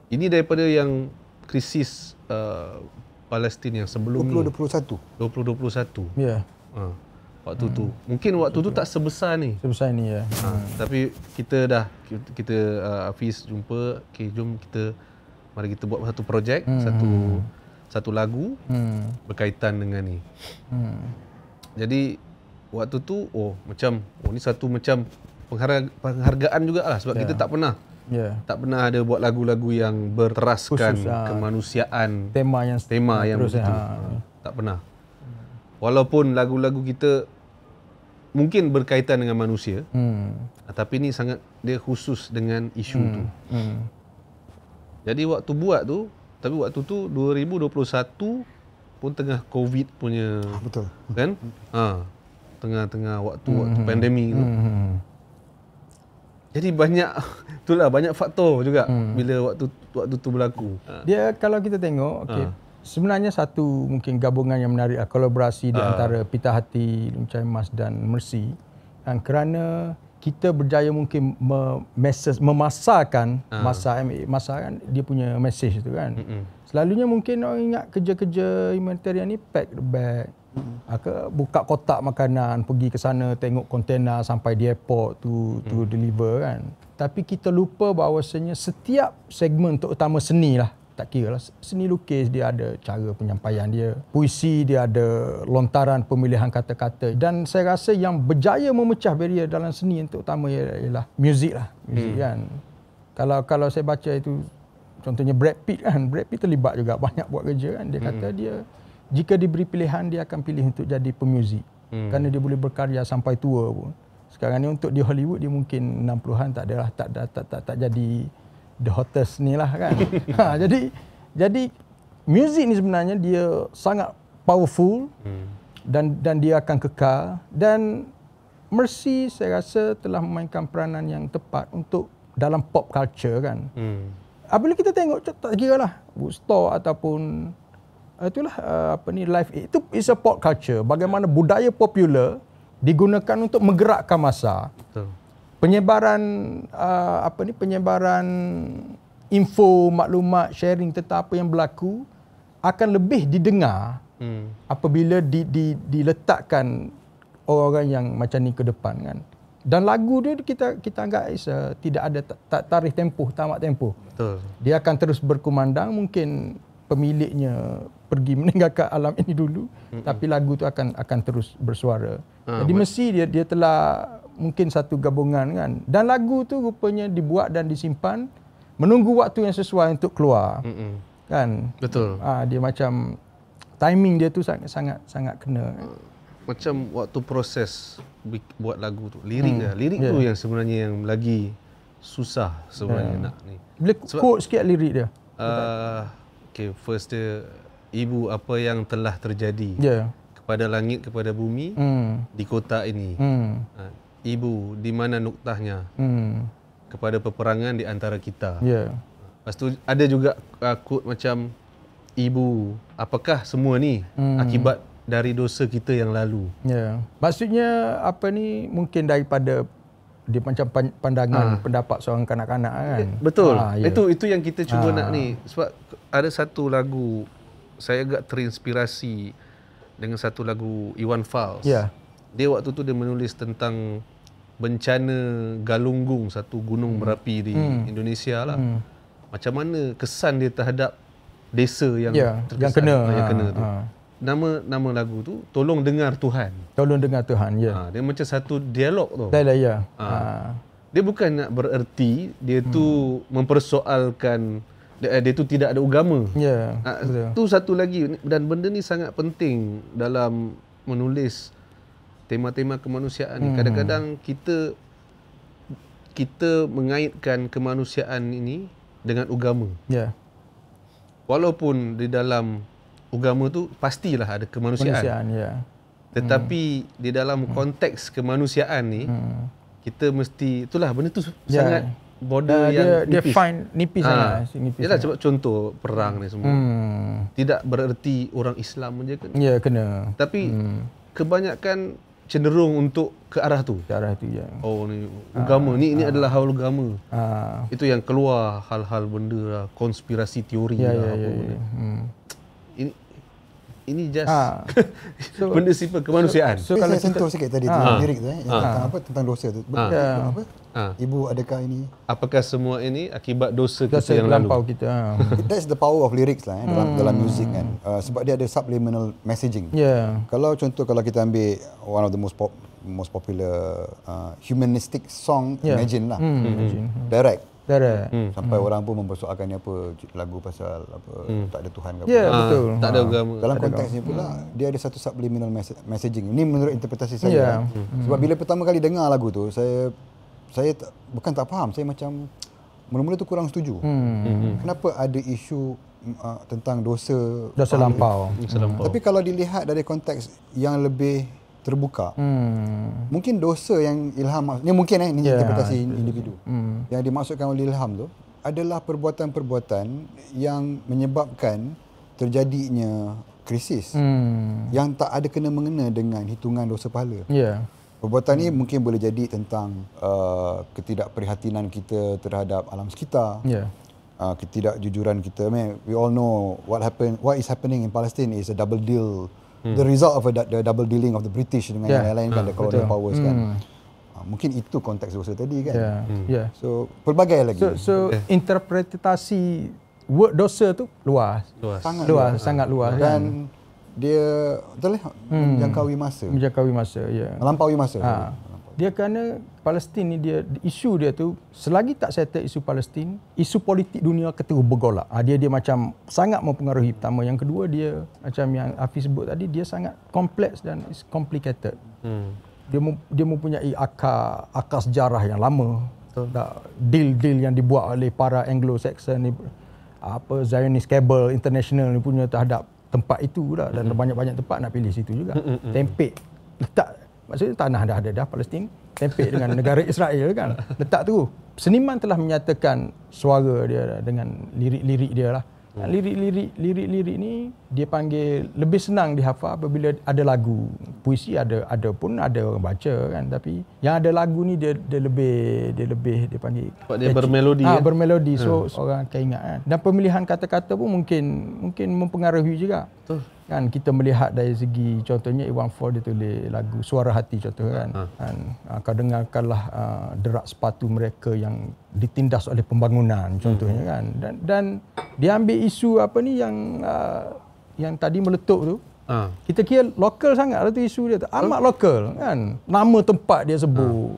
ini daripada yang krisis uh, Palestin yang sebelum 2021. 2021. 2021. Ya. Yeah. Ha. Waktu hmm. tu. Mungkin waktu tu tak sebesar ni. Sebesar ni, ya. Yeah. Ha. Hmm. Tapi kita dah, kita uh, Hafiz jumpa. Okay, jom kita, mari kita buat satu projek. Hmm. Satu satu lagu hmm. berkaitan dengan ni. Hmm. Jadi waktu tu oh macam oh ni satu macam penghargaan jugalah sebab yeah. kita tak pernah Yeah. Tak pernah ada buat lagu-lagu yang berteraskan Khusus, ha. kemanusiaan. Tema yang tema yang terus, begitu. Ha. Tak pernah. Walaupun lagu-lagu kita mungkin berkaitan dengan manusia. Hmm. Tapi ni sangat dia khusus dengan isu hmm. tu. Hmm. Jadi waktu buat tu, tapi waktu tu 2021 pun tengah Covid punya. Betul. Kan? Ha. Tengah-tengah waktu hmm. waktu pandemik tu. Hmm. Jadi banyak itulah banyak faktor juga hmm. bila waktu waktu tu berlaku. Ha. Dia kalau kita tengok okey uh. sebenarnya satu mungkin gabungan yang menarik lah, kolaborasi uh. di ha. antara Pita Hati, Luncai Mas dan Mercy dan kerana kita berjaya mungkin memesas, memasarkan uh. masa masa kan dia punya message tu kan. Mm-mm. Selalunya mungkin orang ingat kerja-kerja humanitarian ni pack the bag. Hmm. Ah, ke buka kotak makanan pergi ke sana tengok kontena sampai di airport tu tu hmm. deliver kan tapi kita lupa bahawasanya setiap segmen terutama seni lah tak kira lah seni lukis dia ada cara penyampaian dia puisi dia ada lontaran pemilihan kata-kata dan saya rasa yang berjaya memecah barrier dalam seni yang terutama ialah muzik lah muzik hmm. kan kalau kalau saya baca itu contohnya Brad Pitt kan Brad Pitt terlibat juga banyak buat kerja kan dia hmm. kata dia jika diberi pilihan dia akan pilih untuk jadi pemuzik hmm. kerana dia boleh berkarya sampai tua pun sekarang ni untuk di Hollywood dia mungkin 60-an tak adalah tak tak tak, tak, tak jadi the hottest ni lah kan ha, jadi jadi muzik ni sebenarnya dia sangat powerful hmm. dan dan dia akan kekal dan Mercy saya rasa telah memainkan peranan yang tepat untuk dalam pop culture kan. Hmm. Apabila kita tengok tak kira lah Woodstock ataupun Ah, itulah uh, apa ni live itu is a pop culture bagaimana budaya popular digunakan untuk menggerakkan masa penyebaran uh, apa ni penyebaran info maklumat sharing tentang apa yang berlaku akan lebih didengar hmm. apabila di, di, diletakkan orang-orang yang macam ni ke depan kan dan lagu dia kita kita anggap is uh, tidak ada tarikh tempoh tamat tempoh betul dia akan terus berkumandang mungkin pemiliknya pergi meninggalkan alam ini dulu Mm-mm. tapi lagu tu akan akan terus bersuara. Ah, Jadi mesti dia dia telah mungkin satu gabungan kan. Dan lagu tu rupanya dibuat dan disimpan menunggu waktu yang sesuai untuk keluar. Mm-mm. Kan? Betul. Ah dia macam timing dia tu sangat sangat sangat kena. Macam waktu proses buat lagu tu, lirik mm. lah. lirik yeah. tu yang sebenarnya yang lagi susah sebenarnya yeah. nak ni. Boleh quote sikit lirik dia. Uh, okay, first dia ibu apa yang telah terjadi yeah. kepada langit kepada bumi mm. di kota ini. Mm. Ibu di mana nuktahnya mm. kepada peperangan di antara kita. Yeah. Ya. Pastu ada juga akut uh, macam ibu apakah semua ni mm. akibat dari dosa kita yang lalu. Yeah. Maksudnya apa ni mungkin daripada dia macam pandangan ha. pendapat seorang kanak-kanak kan. Eh, betul. Ha, yeah. Ya. Itu itu yang kita cuba ha. nak ni sebab ada satu lagu saya agak terinspirasi dengan satu lagu Iwan Fals. Ya. Yeah. Dia waktu tu dia menulis tentang bencana galunggung satu gunung hmm. berapi di hmm. Indonesia lah. Hmm. Macam mana kesan dia terhadap desa yang yeah. terkesan, yang kena yang kena ah, tu. Ha nama nama lagu tu tolong dengar Tuhan. Tolong dengar Tuhan, ya. Ha, dia macam satu dialog tu. Dah lah ya. Ha. ha. Dia bukan nak bererti dia tu hmm. mempersoalkan dia, eh, dia tu tidak ada agama. Ya. Yeah, ha, tu satu lagi dan benda ni sangat penting dalam menulis tema-tema kemanusiaan ni. Hmm. Kadang-kadang kita kita mengaitkan kemanusiaan ini dengan agama. Ya. Walaupun di dalam agama tu pastilah ada kemanusiaan. Kemanusiaan, ya. Tetapi hmm. di dalam hmm. konteks kemanusiaan ni hmm. kita mesti itulah benda tu ya. ya. sangat border uh, yang dia, nipis. dia nipis ha. sangat. Eh, Yalah sebab contoh perang ni semua. Hmm. Tidak bererti orang Islam saja kena. Ya kena. Tapi hmm. kebanyakan cenderung untuk ke arah tu. Ke arah tu ya. Oh ni agama ha. ni ini ha. adalah hal agama. Ha. Itu yang keluar hal-hal benda lah, konspirasi teori ya, lah ya, apa ya, Ya. Hmm ini just ha. so, benda simple kemanusiaan. So, so kalau saya sentuh sikit tadi ha. tu, lirik tu eh, ha. tentang apa tentang dosa tu. Ha. Ya. Apa? Ha. Ibu adakah ini? Apakah semua ini akibat dosa, dosa kita yang lalu? Kita. Ha. That's the power of lyrics lah eh, dalam hmm. dalam music kan. Uh, sebab dia ada subliminal messaging. Yeah. Kalau contoh kalau kita ambil one of the most pop, most popular uh, humanistic song yeah. imagine lah. Hmm. hmm. Imagine. Direct. Darat. Hmm. Sampai hmm. orang pun mempersoalkan ni apa lagu pasal apa hmm. tak ada Tuhan Ya, yeah, betul. Ha. Tak ada ah. agama. Dalam konteksnya pula, hmm. dia ada satu subliminal messaging. Ini menurut interpretasi saya. Yeah. Hmm. hmm. Sebab bila pertama kali dengar lagu tu, saya saya tak, bukan tak faham, saya macam mula-mula tu kurang setuju. Hmm. hmm. Kenapa ada isu uh, tentang dosa dosa lampau. Hmm. Tapi kalau dilihat dari konteks yang lebih terbuka. Hmm. Mungkin dosa yang ilham ni mungkin eh ini yeah, interpretasi yeah. Ya, ya. individu. Hmm. Yang dimaksudkan oleh ilham tu adalah perbuatan-perbuatan yang menyebabkan terjadinya krisis. Hmm. Yang tak ada kena mengena dengan hitungan dosa pahala. Ya. Yeah. Perbuatan hmm. ni mungkin boleh jadi tentang uh, ketidakprihatinan kita terhadap alam sekitar. Ya. Yeah. Uh, ketidakjujuran kita. I mean, we all know what happened what is happening in Palestine is a double deal hmm. the result of a, the double dealing of the British dengan yeah. yang lain kan, hmm. the colonial Betul. powers kan. hmm. kan. Mungkin itu konteks dosa tadi kan. Yeah. Hmm. Yeah. So, pelbagai lagi. So, so yeah. interpretasi word dosa tu luas. Luas. Sangat luas. luas. Sangat luas. Dan kan. dia, betul lah, hmm. menjangkaui masa. Menjangkaui masa, ya. Yeah. Melampaui masa. Ha dia kerana Palestin ni dia isu dia tu selagi tak settle isu Palestin isu politik dunia ketua bergolak ha, dia dia macam sangat mempengaruhi pertama yang kedua dia macam yang Hafiz sebut tadi dia sangat kompleks dan is complicated hmm. dia dia mempunyai akar akar sejarah yang lama tak deal deal yang dibuat oleh para Anglo Saxon ni apa Zionist Cable International ni punya terhadap tempat itu lah dan hmm. banyak-banyak tempat nak pilih situ juga hmm. tempek letak Maksudnya tanah dah ada dah Palestin tempik dengan negara Israel kan. Letak tu. Seniman telah menyatakan suara dia dengan lirik-lirik dia lah. Hmm. Lirik-lirik lirik-lirik ni dia panggil lebih senang dihafal apabila ada lagu. Puisi ada ada pun ada orang baca kan tapi yang ada lagu ni dia dia lebih dia lebih dia panggil Sebab dia bermelodi. Ah ha, bermelodi so hmm. orang akan ingat kan. Dan pemilihan kata-kata pun mungkin mungkin mempengaruhi juga. Betul kan kita melihat dari segi contohnya Iwan Fals dia tulis lagu suara hati contoh kan ha. kan ha, kau dengarkanlah uh, derak sepatu mereka yang ditindas oleh pembangunan contohnya hmm. kan dan dan dia ambil isu apa ni yang uh, yang tadi meletup tu ha. kita kira lokal sangat lah tu isu dia tu amat lokal kan nama tempat dia sebut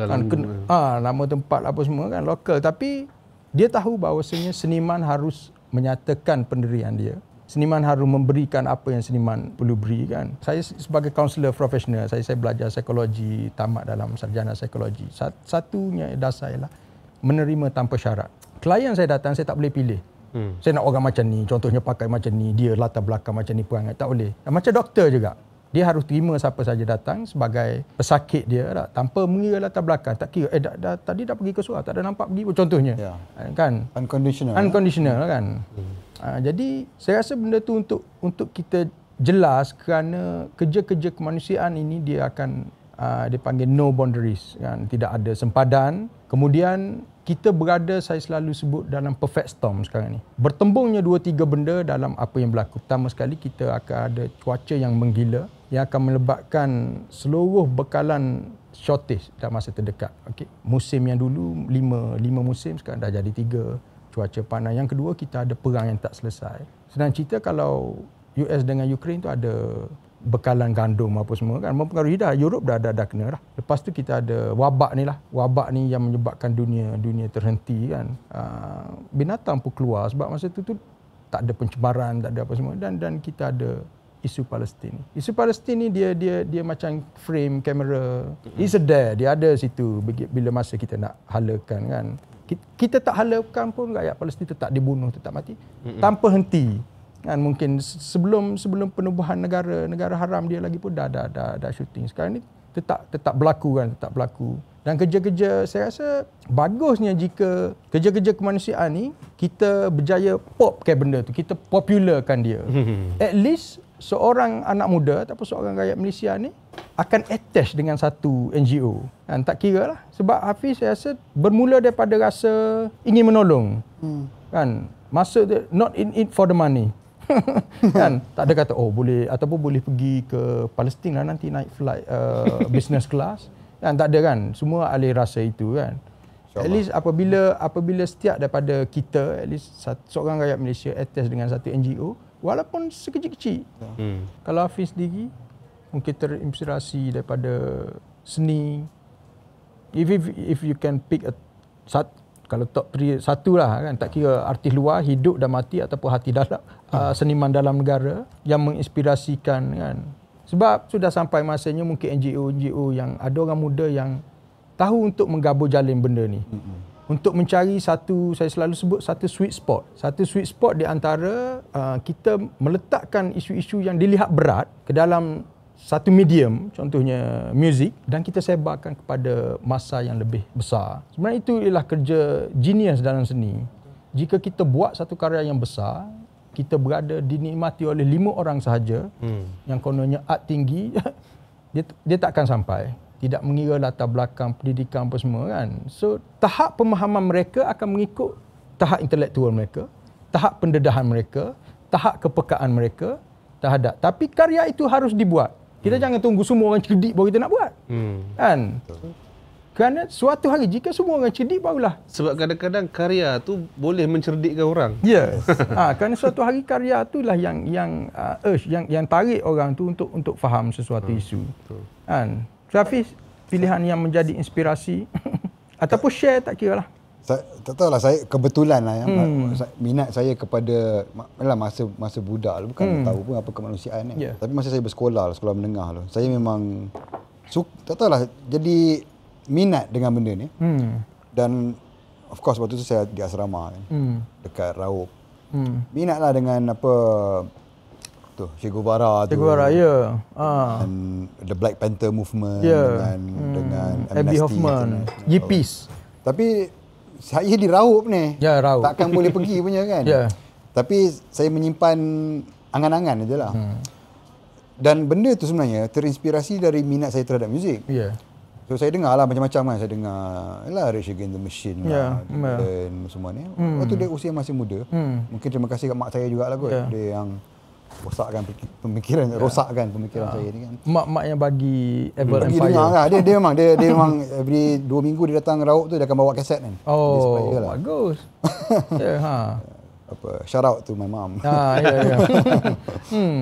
ha. kan ken- ha, nama tempat apa semua kan lokal tapi dia tahu bahawasanya seniman harus menyatakan pendirian dia seniman harus memberikan apa yang seniman perlu beri kan. Saya sebagai kaunselor profesional, saya saya belajar psikologi, tamat dalam sarjana psikologi. Sat, satunya dasar ialah menerima tanpa syarat. Klien saya datang, saya tak boleh pilih. Hmm. Saya nak orang macam ni, contohnya pakai macam ni, dia latar belakang macam ni perangai, tak boleh. Macam doktor juga. Dia harus terima siapa saja datang sebagai pesakit dia tak? tanpa mengira latar belakang. Tak kira, eh dah, dah, tadi dah pergi ke suara, tak ada nampak pergi pun contohnya. Yeah. Kan? Unconditional. Ya? Unconditional yeah. kan. Hmm. Ha, jadi saya rasa benda tu untuk untuk kita jelas kerana kerja-kerja kemanusiaan ini dia akan ha, dipanggil no boundaries kan tidak ada sempadan. Kemudian kita berada saya selalu sebut dalam perfect storm sekarang ni. Bertembungnya dua tiga benda dalam apa yang berlaku. Pertama sekali kita akan ada cuaca yang menggila yang akan melebatkan seluruh bekalan shortage dalam masa terdekat. Okey. Musim yang dulu lima, lima musim sekarang dah jadi tiga cuaca panas. Yang kedua, kita ada perang yang tak selesai. Senang cerita kalau US dengan Ukraine itu ada bekalan gandum apa semua kan mempengaruhi dah Europe dah dah, dah kena lah. Lepas tu kita ada wabak ni lah. Wabak ni yang menyebabkan dunia dunia terhenti kan. Uh, binatang pun keluar sebab masa tu tu tak ada pencemaran, tak ada apa semua dan dan kita ada isu Palestin. Isu Palestin ni dia dia dia macam frame kamera. Is there? Dia ada situ bila masa kita nak halakan kan kita tak halaukan pun rakyat Palestin tetap dibunuh tetap mati Mm-mm. tanpa henti kan mungkin sebelum sebelum penubuhan negara negara haram dia lagi pun dah dah dah dah, dah shooting sekarang ni tetap tetap berlaku kan tetap berlaku dan kerja-kerja saya rasa bagusnya jika kerja-kerja kemanusiaan ni kita berjaya popkan benda tu kita popularkan dia at least seorang anak muda ataupun seorang rakyat Malaysia ni akan attach dengan satu NGO. Dan tak kira lah. Sebab Hafiz saya rasa bermula daripada rasa ingin menolong. Hmm. Kan? Masa tu, not in it for the money. kan? Tak ada kata, oh boleh, ataupun boleh pergi ke Palestin lah nanti naik flight uh, business class. Kan? Tak ada kan? Semua alih rasa itu kan? At least apabila apabila setiap daripada kita, at least seorang rakyat Malaysia attach dengan satu NGO, walaupun sekecil-kecil. Hmm. Kalau Hafiz sendiri, mungkin terinspirasi daripada seni. If, if, if you can pick a sat, kalau top three, satu lah kan, tak kira artis luar, hidup dan mati ataupun hati dalam, hmm. uh, seniman dalam negara yang menginspirasikan kan. Sebab sudah sampai masanya mungkin NGO-NGO yang ada orang muda yang tahu untuk menggabur jalin benda ni. Hmm. hmm untuk mencari satu saya selalu sebut satu sweet spot satu sweet spot di antara uh, kita meletakkan isu-isu yang dilihat berat ke dalam satu medium contohnya music dan kita sebarkan kepada masa yang lebih besar sebenarnya itu ialah kerja genius dalam seni jika kita buat satu karya yang besar kita berada dinikmati oleh lima orang sahaja hmm. yang kononnya art tinggi dia, dia tak sampai tidak mengira latar belakang pendidikan apa semua kan so tahap pemahaman mereka akan mengikut tahap intelektual mereka tahap pendedahan mereka tahap kepekaan mereka terhadap tapi karya itu harus dibuat kita hmm. jangan tunggu semua orang cerdik baru kita nak buat hmm. kan kerana suatu hari jika semua orang cerdik barulah sebab kadang-kadang karya tu boleh mencerdikkan orang yes ha, kerana suatu hari karya itulah yang yang uh, urge, yang yang tarik orang tu untuk untuk faham sesuatu hmm. isu Betul. kan tapi pilihan yang menjadi inspirasi ataupun share tak kira lah. Saya, tak tahulah saya kebetulan lah ya. Hmm. Minat saya kepada lah masa masa budak lah, bukan hmm. tahu pun apa kemanusiaan ni. Yeah. Tapi masa saya bersekolah lah, sekolah menengah lah. Saya memang suka, tak tahulah jadi minat dengan benda ni. Hmm. Dan of course waktu tu saya di asrama kan. Hmm. Dekat Rauk. Hmm. lah dengan apa tu Che Guevara tu Che Guevara ya yeah. ha the Black Panther movement yeah. dengan hmm. dengan Amnesty Hoffman Yipis. Oh. tapi saya diraup ni ya yeah, raup takkan boleh pergi punya kan ya yeah. tapi saya menyimpan angan-angan aje lah. hmm. dan benda tu sebenarnya terinspirasi dari minat saya terhadap muzik ya yeah. So saya dengar lah macam-macam kan. Saya dengar lah Rage Against the Machine lah. Yeah, dan yeah. semua ni. Hmm. Waktu dia usia masih muda. Mm. Mungkin terima kasih kat mak saya jugalah kot. Yeah. Dia yang rosakkan pemikiran ya. rosakkan pemikiran ya. saya ni kan mak mak yang bagi Ever bagi Empire dengar, kan? dia dia memang dia dia memang every 2 minggu dia datang rauk tu dia akan bawa kaset kan oh lah. bagus yeah, ha apa shout out to my mom ha ah, ya ya hmm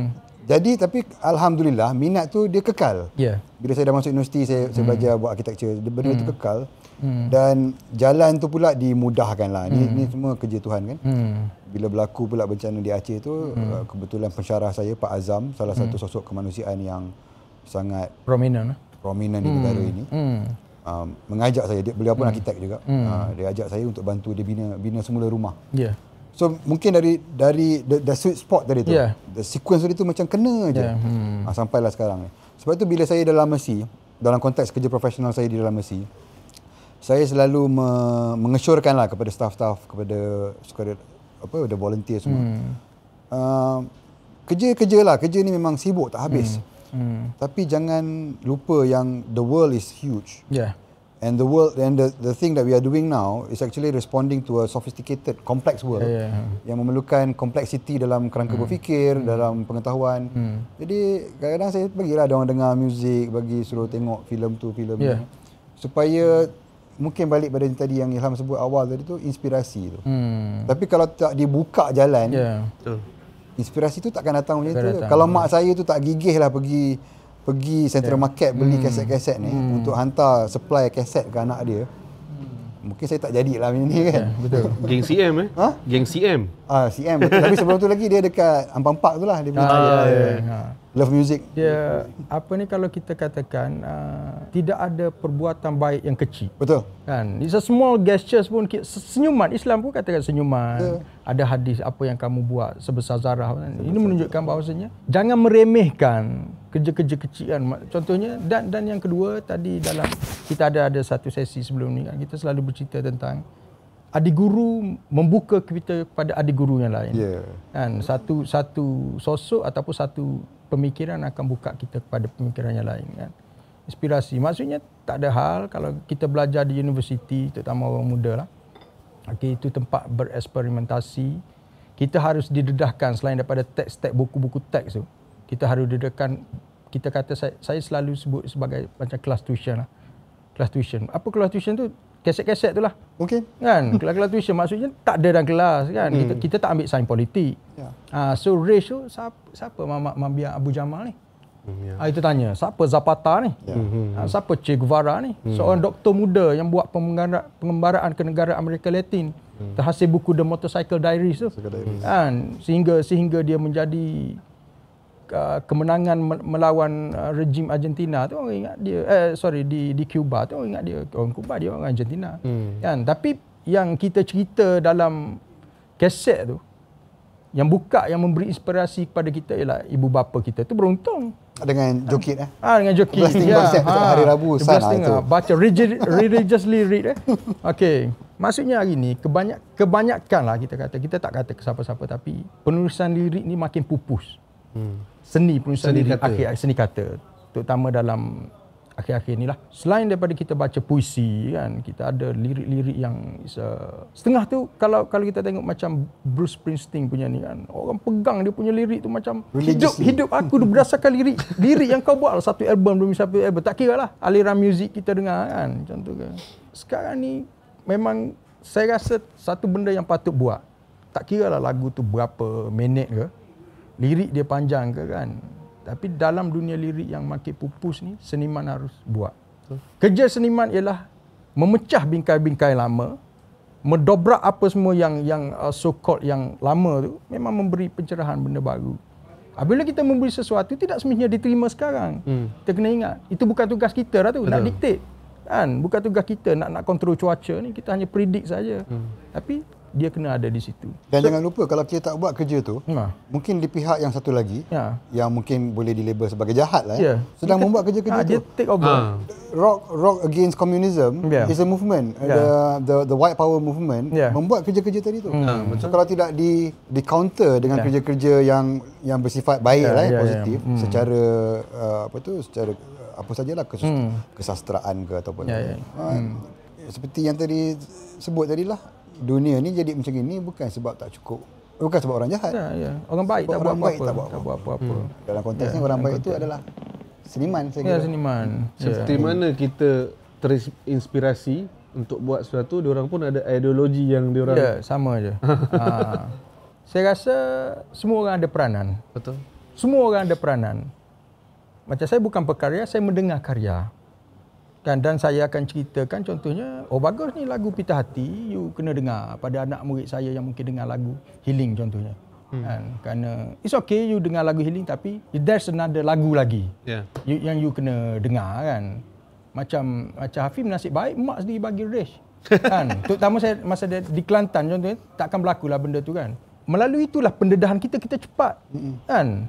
jadi tapi alhamdulillah minat tu dia kekal yeah. bila saya dah masuk universiti saya saya hmm. belajar buat architecture benda hmm. tu kekal hmm. dan jalan tu pula dimudahkan lah. Ini, hmm. semua kerja Tuhan kan. Hmm. Bila berlaku pula bencana di Aceh tu, hmm. Uh, kebetulan pensyarah saya Pak Azam, salah satu hmm. sosok kemanusiaan yang sangat prominent, eh? prominent di negara hmm. ini. Hmm. Uh, mengajak saya dia, beliau pun mm. arkitek juga mm. uh, dia ajak saya untuk bantu dia bina bina semula rumah yeah. so mungkin dari dari the, the sweet spot tadi tu yeah. the sequence tadi tu macam kena je yeah. Ya, hmm. mm. uh, sampailah sekarang ni sebab tu bila saya dalam mesi dalam konteks kerja profesional saya di dalam mesi saya selalu me- mengesyorkanlah kepada staff-staff kepada sekadar apa the volunteer semua. Hmm. Uh, ah, kerja-kerja lah kerja ni memang sibuk tak habis. Hmm. Hmm. Tapi jangan lupa yang the world is huge. Yeah. And the world and the the thing that we are doing now is actually responding to a sophisticated complex world yeah, yeah. Ya. yang memerlukan complexity dalam kerangka hmm. berfikir, hmm. dalam pengetahuan. Hmm. Jadi kadang-kadang saya bagilah dia orang dengar muzik, bagi suruh tengok filem tu, filem yeah. ni supaya mungkin balik pada yang tadi yang Ilham sebut awal tadi tu inspirasi tu. Hmm. Tapi kalau tak dibuka jalan, yeah. Ya. Inspirasi tu takkan datang macam tu. Kalau ya. mak saya tu tak gigih lah pergi pergi central yeah. market beli hmm. kaset-kaset ni hmm. untuk hantar supply kaset ke anak dia. Hmm mungkin saya tak jadi lah ini kan. Yeah, betul. Geng CM eh? Ha? Geng CM? Ah, CM. Tapi sebelum tu lagi dia dekat Ampang Park tu lah. Dia punya ah, tayar. Yeah, yeah. Ha. Love music. Dia, ya, apa ni kalau kita katakan, uh, tidak ada perbuatan baik yang kecil. Betul. Kan? It's a small gestures pun. Senyuman. Islam pun katakan senyuman. Yeah. Ada hadis apa yang kamu buat sebesar zarah. Ini menunjukkan bahawasanya. Jangan meremehkan kerja-kerja kecil kan contohnya dan dan yang kedua tadi dalam kita ada ada satu sesi sebelum ni kan kita selalu bercerita tentang adik guru membuka kita kepada adik guru yang lain yeah. kan satu satu sosok ataupun satu pemikiran akan buka kita kepada pemikiran yang lain kan inspirasi maksudnya tak ada hal kalau kita belajar di universiti terutama orang muda lah okay, itu tempat bereksperimentasi kita harus didedahkan selain daripada teks-teks buku-buku teks tu kita harus dudukkan kita kata saya, saya selalu sebut sebagai macam kelas tuition lah. Kelas tuition. Apa kelas tuition tu? Keset-keset tu lah. Okey. Kan? Kelas-kelas tuition maksudnya tak ada dalam kelas kan. Hmm. Kita, kita tak ambil sains politik. Yeah. Ha, so race tu siapa, siapa Mama, Mama Abu Jamal ni? Hmm, yeah. Ha, itu tanya. Siapa Zapata ni? Yeah. Hmm, hmm, ha, siapa Che Guevara ni? Hmm. Seorang doktor muda yang buat pengembaraan ke negara Amerika Latin. Hmm. Terhasil buku The Motorcycle Diaries tu. Diaries. Kan? Sehingga, sehingga dia menjadi Uh, kemenangan melawan uh, rejim Argentina tu orang ingat dia eh sorry di di Cuba tu orang ingat dia orang Cuba dia orang Argentina hmm. kan tapi yang kita cerita dalam keset tu yang buka yang memberi inspirasi kepada kita ialah ibu bapa kita tu beruntung dengan jokit eh ah ha, dengan jokit ya ha. hari Rabu sana tu ah, baca religiously read eh okey Maksudnya hari ni kebanyak kebanyakanlah kita kata kita tak kata ke siapa-siapa tapi penulisan lirik ni makin pupus hmm. seni pun seni kata. akhir seni kata terutama dalam akhir-akhir lah. selain daripada kita baca puisi kan kita ada lirik-lirik yang uh, setengah tu kalau kalau kita tengok macam Bruce Springsteen punya ni kan orang pegang dia punya lirik tu macam hidup hidup aku berdasarkan lirik lirik yang kau buat lah. satu album belum siapa album tak kira lah aliran muzik kita dengar kan contoh kan sekarang ni memang saya rasa satu benda yang patut buat tak kira lah lagu tu berapa minit ke lirik dia panjang ke kan tapi dalam dunia lirik yang makin pupus ni seniman harus buat kerja seniman ialah memecah bingkai-bingkai lama mendobrak apa semua yang yang uh, so called yang lama tu memang memberi pencerahan benda baru apabila kita memberi sesuatu tidak semestinya diterima sekarang hmm. kita kena ingat itu bukan tugas kita lah tu Betul. nak diktik kan bukan tugas kita nak nak kontrol cuaca ni kita hanya predict saja hmm. tapi dia kena ada di situ. Dan so, jangan lupa kalau kita tak buat kerja tu, ha. mungkin di pihak yang satu lagi ha. yang mungkin boleh dilabel sebagai jahat lah, yeah. Ya. sedang kita, membuat kerja-kerja ha, tu. Dia take over. Ha. Rock Rock against communism yeah. is a movement. Yeah. The, the the white power movement yeah. membuat kerja-kerja tadi tu. Ha, so kalau tidak di di counter dengan yeah. kerja-kerja yang yang bersifat baik yeah, lah, yeah, ya, ya. positif yeah, hmm. yeah. secara uh, apa tu secara apa sajalah kesus- hmm. kesastraan ke ataupun yeah, yeah. hmm. seperti yang tadi sebut tadi lah dunia ni jadi macam ini bukan sebab tak cukup bukan sebab orang jahat ya, ya. orang baik, tak, orang buat baik tak buat apa-apa tak buat apa-apa hmm. dalam konteks ya, ni orang baik itu adalah seniman saya ya seniman seperti ya. mana kita terinspirasi untuk buat sesuatu orang pun ada ideologi yang diorang ya sama je ha. saya rasa semua orang ada peranan betul semua orang ada peranan macam saya bukan pekarya saya mendengar karya kan dan saya akan ceritakan contohnya oh bagus ni lagu pita hati you kena dengar pada anak murid saya yang mungkin dengar lagu healing contohnya hmm. kan kerana it's okay you dengar lagu healing tapi there's another lagu lagi yeah. you, yang you kena dengar kan macam macam Hafim nasib baik mak sendiri bagi rich kan terutama saya masa dia di Kelantan contohnya takkan berlaku lah benda tu kan melalui itulah pendedahan kita kita cepat hmm. kan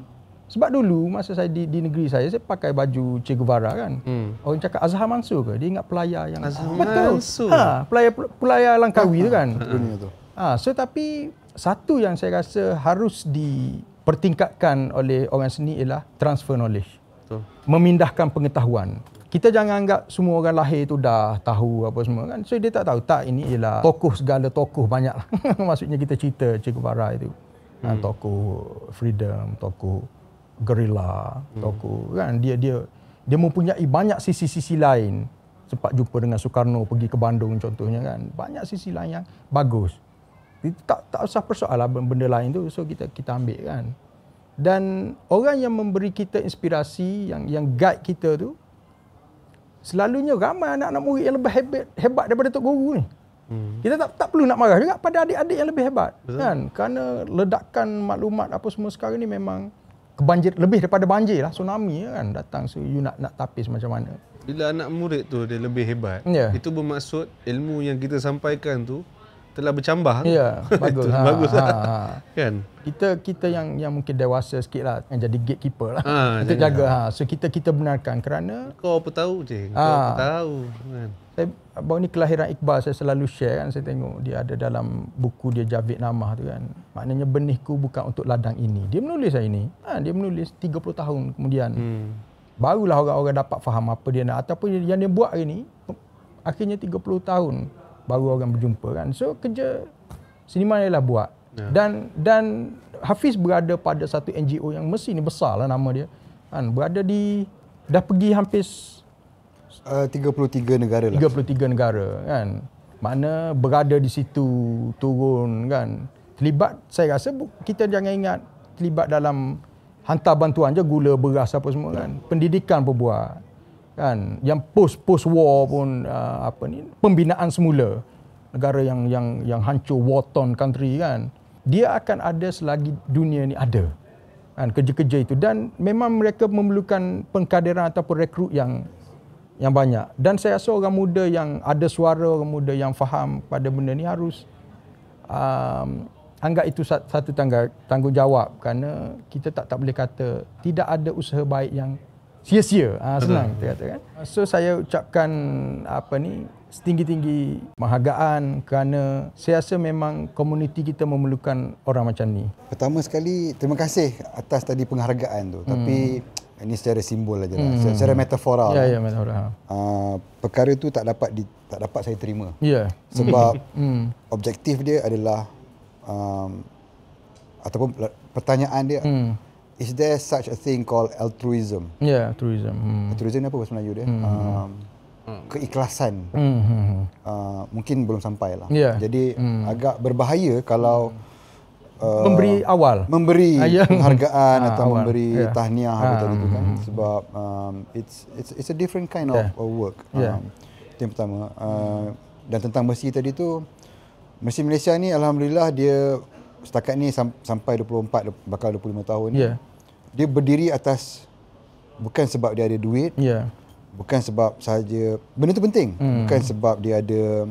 sebab dulu masa saya di, di negeri saya saya pakai baju Che Guevara kan. Hmm. Orang cakap Azhar Mansur ke? Dia ingat pelayar yang Azhar ah, betul. Mansur. Ha, pelayar pelayar Langkawi tu kan. Dunia tu. Ha, so tapi satu yang saya rasa harus dipertingkatkan oleh orang seni ialah transfer knowledge. Betul. Memindahkan pengetahuan. Kita jangan anggap semua orang lahir tu dah tahu apa semua kan. So dia tak tahu. Tak, ini ialah tokoh segala tokoh banyak lah. Maksudnya kita cerita Che Guevara itu. Hmm. Ha, tokoh freedom, tokoh gerila toko kan dia dia dia mempunyai banyak sisi-sisi lain sempat jumpa dengan Soekarno pergi ke Bandung contohnya kan banyak sisi lain yang bagus itu tak tak usah persoalah benda lain tu so kita kita ambil kan dan orang yang memberi kita inspirasi yang yang guide kita tu selalunya ramai anak-anak murid yang lebih hebat hebat daripada tok guru ni hmm. kita tak tak perlu nak marah juga pada adik-adik yang lebih hebat Betul. kan kerana ledakan maklumat apa semua sekarang ni memang banjir lebih daripada banjir lah tsunami kan datang so you nak nak tapis macam mana bila anak murid tu dia lebih hebat yeah. itu bermaksud ilmu yang kita sampaikan tu telah bercambah. Ya, bagus. ha, bagus. Ha, ha. Kan? Kita kita yang yang mungkin dewasa sikit lah yang jadi gatekeeper lah. Ha, kita jaga. Ha. So kita kita benarkan kerana kau apa tahu je. Ha. Ah. apa tahu. Kan? Saya baru ni kelahiran Iqbal saya selalu share kan saya tengok dia ada dalam buku dia Javid nama tu kan. Maknanya benihku bukan untuk ladang ini. Dia menulis hari ini. Ha, dia menulis 30 tahun kemudian. Hmm. Barulah orang-orang dapat faham apa dia nak ataupun yang dia buat hari ni akhirnya 30 tahun baru orang berjumpa kan so kerja seniman lah buat yeah. dan dan Hafiz berada pada satu NGO yang mesti ni besar lah nama dia kan berada di dah pergi hampir eh, uh, 33 negara 33 lah 33 negara kan mana berada di situ turun kan terlibat saya rasa kita jangan ingat terlibat dalam hantar bantuan je gula beras apa semua kan ya. pendidikan pun buat kan yang post post war pun uh, apa ni pembinaan semula negara yang yang yang hancur war torn country kan dia akan ada selagi dunia ni ada kan kerja-kerja itu dan memang mereka memerlukan pengkaderan ataupun rekrut yang yang banyak dan saya rasa orang muda yang ada suara orang muda yang faham pada benda ni harus um, anggap itu satu tanggung tanggungjawab kerana kita tak tak boleh kata tidak ada usaha baik yang sia-sia uh, senang kita kata kan so saya ucapkan apa ni setinggi-tinggi penghargaan kerana saya rasa memang komuniti kita memerlukan orang macam ni pertama sekali terima kasih atas tadi penghargaan tu hmm. tapi ini secara simbol aja lah. Hmm. Secara metafora. Ya, lah. ya, metafora. Uh, ha. ah, perkara tu tak dapat di, tak dapat saya terima. Ya. Yeah. Sebab hmm. objektif dia adalah um, ataupun pertanyaan dia hmm is there such a thing called altruism? Yeah, altruism. Hmm. Altruism apa bahasa Melayu dia? Hmm. Um, hmm. keikhlasan. Hmm, hmm, hmm. Uh, mungkin belum sampai lah. Yeah. Jadi hmm. agak berbahaya kalau uh, memberi awal, memberi ah, ya. penghargaan ah, atau awal. memberi yeah. tahniah ah. atau itu kan sebab um, it's it's it's a different kind yeah. of, ya. work. Yeah. Um, yang pertama. Uh, dan tentang mesi tadi tu mesi Malaysia ni alhamdulillah dia setakat ni sampai 24 bakal 25 tahun ni. Ya. Yeah dia berdiri atas bukan sebab dia ada duit ya yeah. bukan sebab saja benda tu penting mm. bukan sebab dia ada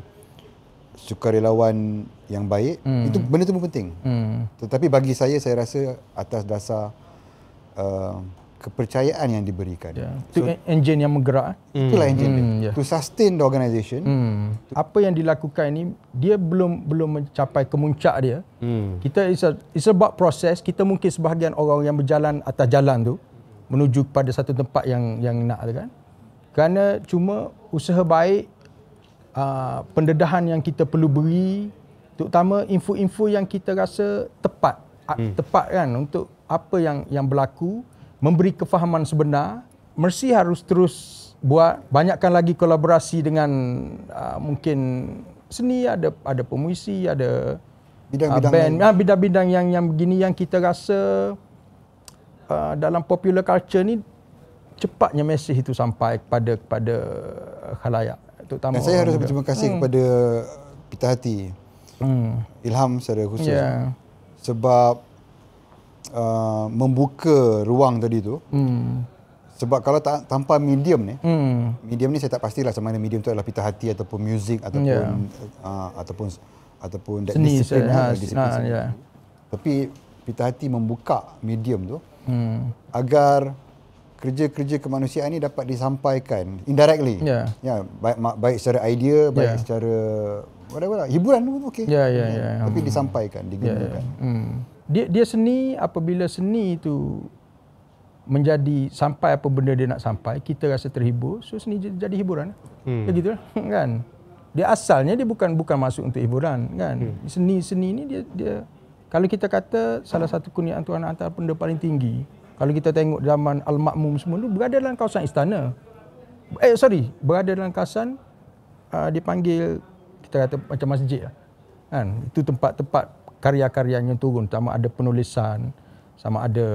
sukarelawan yang baik mm. itu benda tu pun penting mm. tetapi bagi saya saya rasa atas dasar uh, kepercayaan yang diberikan. Yeah. Itu so, engine yang menggerak. Eh? Hmm. Itulah mm. engine mm. dia. Hmm, yeah. To sustain the organisation. Mm. Apa yang dilakukan ini, dia belum belum mencapai kemuncak dia. Mm. Kita it's, a, it's about process. Kita mungkin sebahagian orang yang berjalan atas jalan tu menuju kepada satu tempat yang yang nak kan. Kerana cuma usaha baik uh, pendedahan yang kita perlu beri terutama info-info yang kita rasa tepat mm. tepat kan untuk apa yang yang berlaku memberi kefahaman sebenar. Mersi harus terus buat banyakkan lagi kolaborasi dengan uh, mungkin seni ada ada pemuisi ada bidang-bidang uh, band, ah, bidang-bidang yang yang begini yang kita rasa uh, dalam popular culture ni cepatnya mesej itu sampai kepada kepada khalayak terutama Dan saya harus muda. berterima kasih hmm. kepada Pita Hati hmm. Ilham secara khusus yeah. sebab uh, membuka ruang tadi tu. Hmm. Sebab kalau tak, tanpa medium ni, hmm. medium ni saya tak pastilah sama ada medium tu adalah pita hati ataupun music ataupun yeah. uh, ataupun ataupun that seni, discipline. Seni, uh, ha, discipline ha, Yeah. Tapi pita hati membuka medium tu hmm. agar kerja-kerja kemanusiaan ini dapat disampaikan indirectly. Ya. Yeah. Yeah, baik, baik secara idea, baik yeah. secara whatever lah. Hiburan tu okey. Ya, yeah, ya, yeah, ya. Yeah. Tapi disampaikan, ya, ya. digunakan. Yeah, yeah. Hmm dia dia seni apabila seni itu menjadi sampai apa benda dia nak sampai kita rasa terhibur so seni jadi hiburan hmm. ya gitulah kan dia asalnya dia bukan bukan masuk untuk hiburan kan hmm. seni seni ni dia dia kalau kita kata salah satu kurniaan Tuhan antara benda paling tinggi kalau kita tengok zaman al-makmum semua tu berada dalam kawasan istana eh sorry berada dalam kawasan uh, dipanggil kita kata macam masjid lah, kan itu tempat-tempat karya-karyanya turun sama ada penulisan sama ada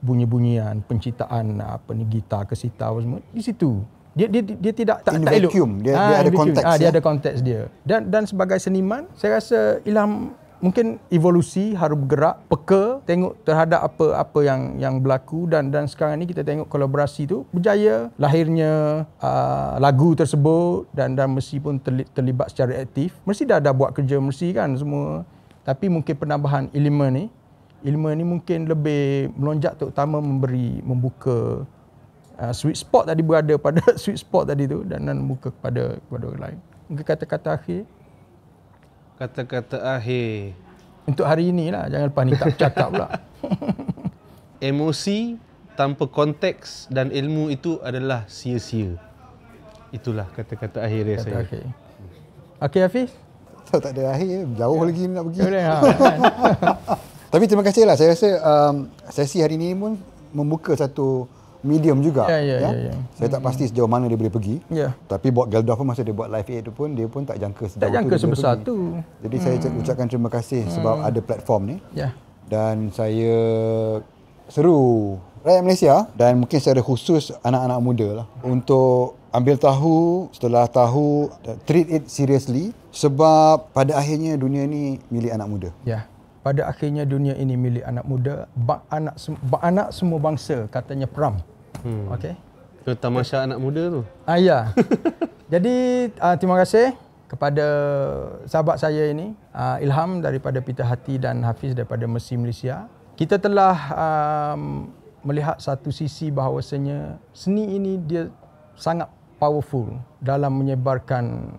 bunyi-bunyian penciptaan apa ni gitar ke sitar apa semua di situ dia dia dia tidak tak, tak elok dia, ha, dia ah, ada konteks ha, ah, dia ya? ada konteks dia dan dan sebagai seniman saya rasa ilham mungkin evolusi harus bergerak peka tengok terhadap apa apa yang yang berlaku dan dan sekarang ni kita tengok kolaborasi tu berjaya lahirnya uh, lagu tersebut dan dan mesti pun terlibat secara aktif mesti dah ada buat kerja mesti kan semua tapi mungkin penambahan ilmu ni ilmu ni mungkin lebih melonjak terutama memberi membuka uh, sweet spot tadi berada pada sweet spot tadi tu dan dan membuka kepada kepada orang lain mungkin kata-kata akhir kata-kata akhir untuk hari inilah jangan lepas ni tak cakap pula emosi tanpa konteks dan ilmu itu adalah sia-sia itulah kata-kata akhir kata saya kata akhir okey hafiz tahu tak ada akhir jauh ya. lagi nak pergi Boleh, ha. tapi terima kasih lah saya rasa um, sesi hari ini pun membuka satu medium juga ya, ya, ya? ya, ya. saya tak hmm. pasti sejauh mana dia boleh pergi ya. tapi buat Geldof pun masa dia buat live aid tu pun dia pun tak jangka sejauh tak jangka tu sebesar tu jadi hmm. saya ucapkan terima kasih sebab hmm. ada platform ni ya. dan saya seru rakyat Malaysia dan mungkin secara khusus anak-anak muda lah untuk ambil tahu setelah tahu treat it seriously sebab pada akhirnya dunia ini milik anak muda. Ya. Yeah. Pada akhirnya dunia ini milik anak muda, ba- anak sem- anak semua bangsa katanya Pram. Hmm. Okey. Ke tamasha anak muda tu. Ah ya. Yeah. Jadi uh, terima kasih kepada sahabat saya ini uh, Ilham daripada Pita Hati dan Hafiz daripada Mesir Malaysia. Kita telah um, melihat satu sisi bahawasanya seni ini dia sangat powerful dalam menyebarkan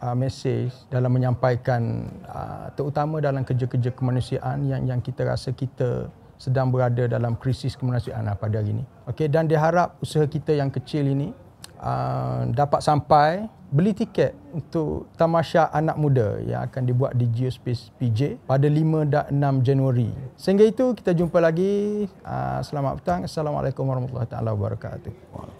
uh, message dalam menyampaikan uh, terutama dalam kerja-kerja kemanusiaan yang yang kita rasa kita sedang berada dalam krisis kemanusiaan uh, pada hari ini. Okey dan diharap usaha kita yang kecil ini uh, dapat sampai beli tiket untuk tamasya anak muda yang akan dibuat di Geospace PJ pada 5 dan 6 Januari. Sehingga itu kita jumpa lagi uh, selamat petang. Assalamualaikum warahmatullahi taala wabarakatuh.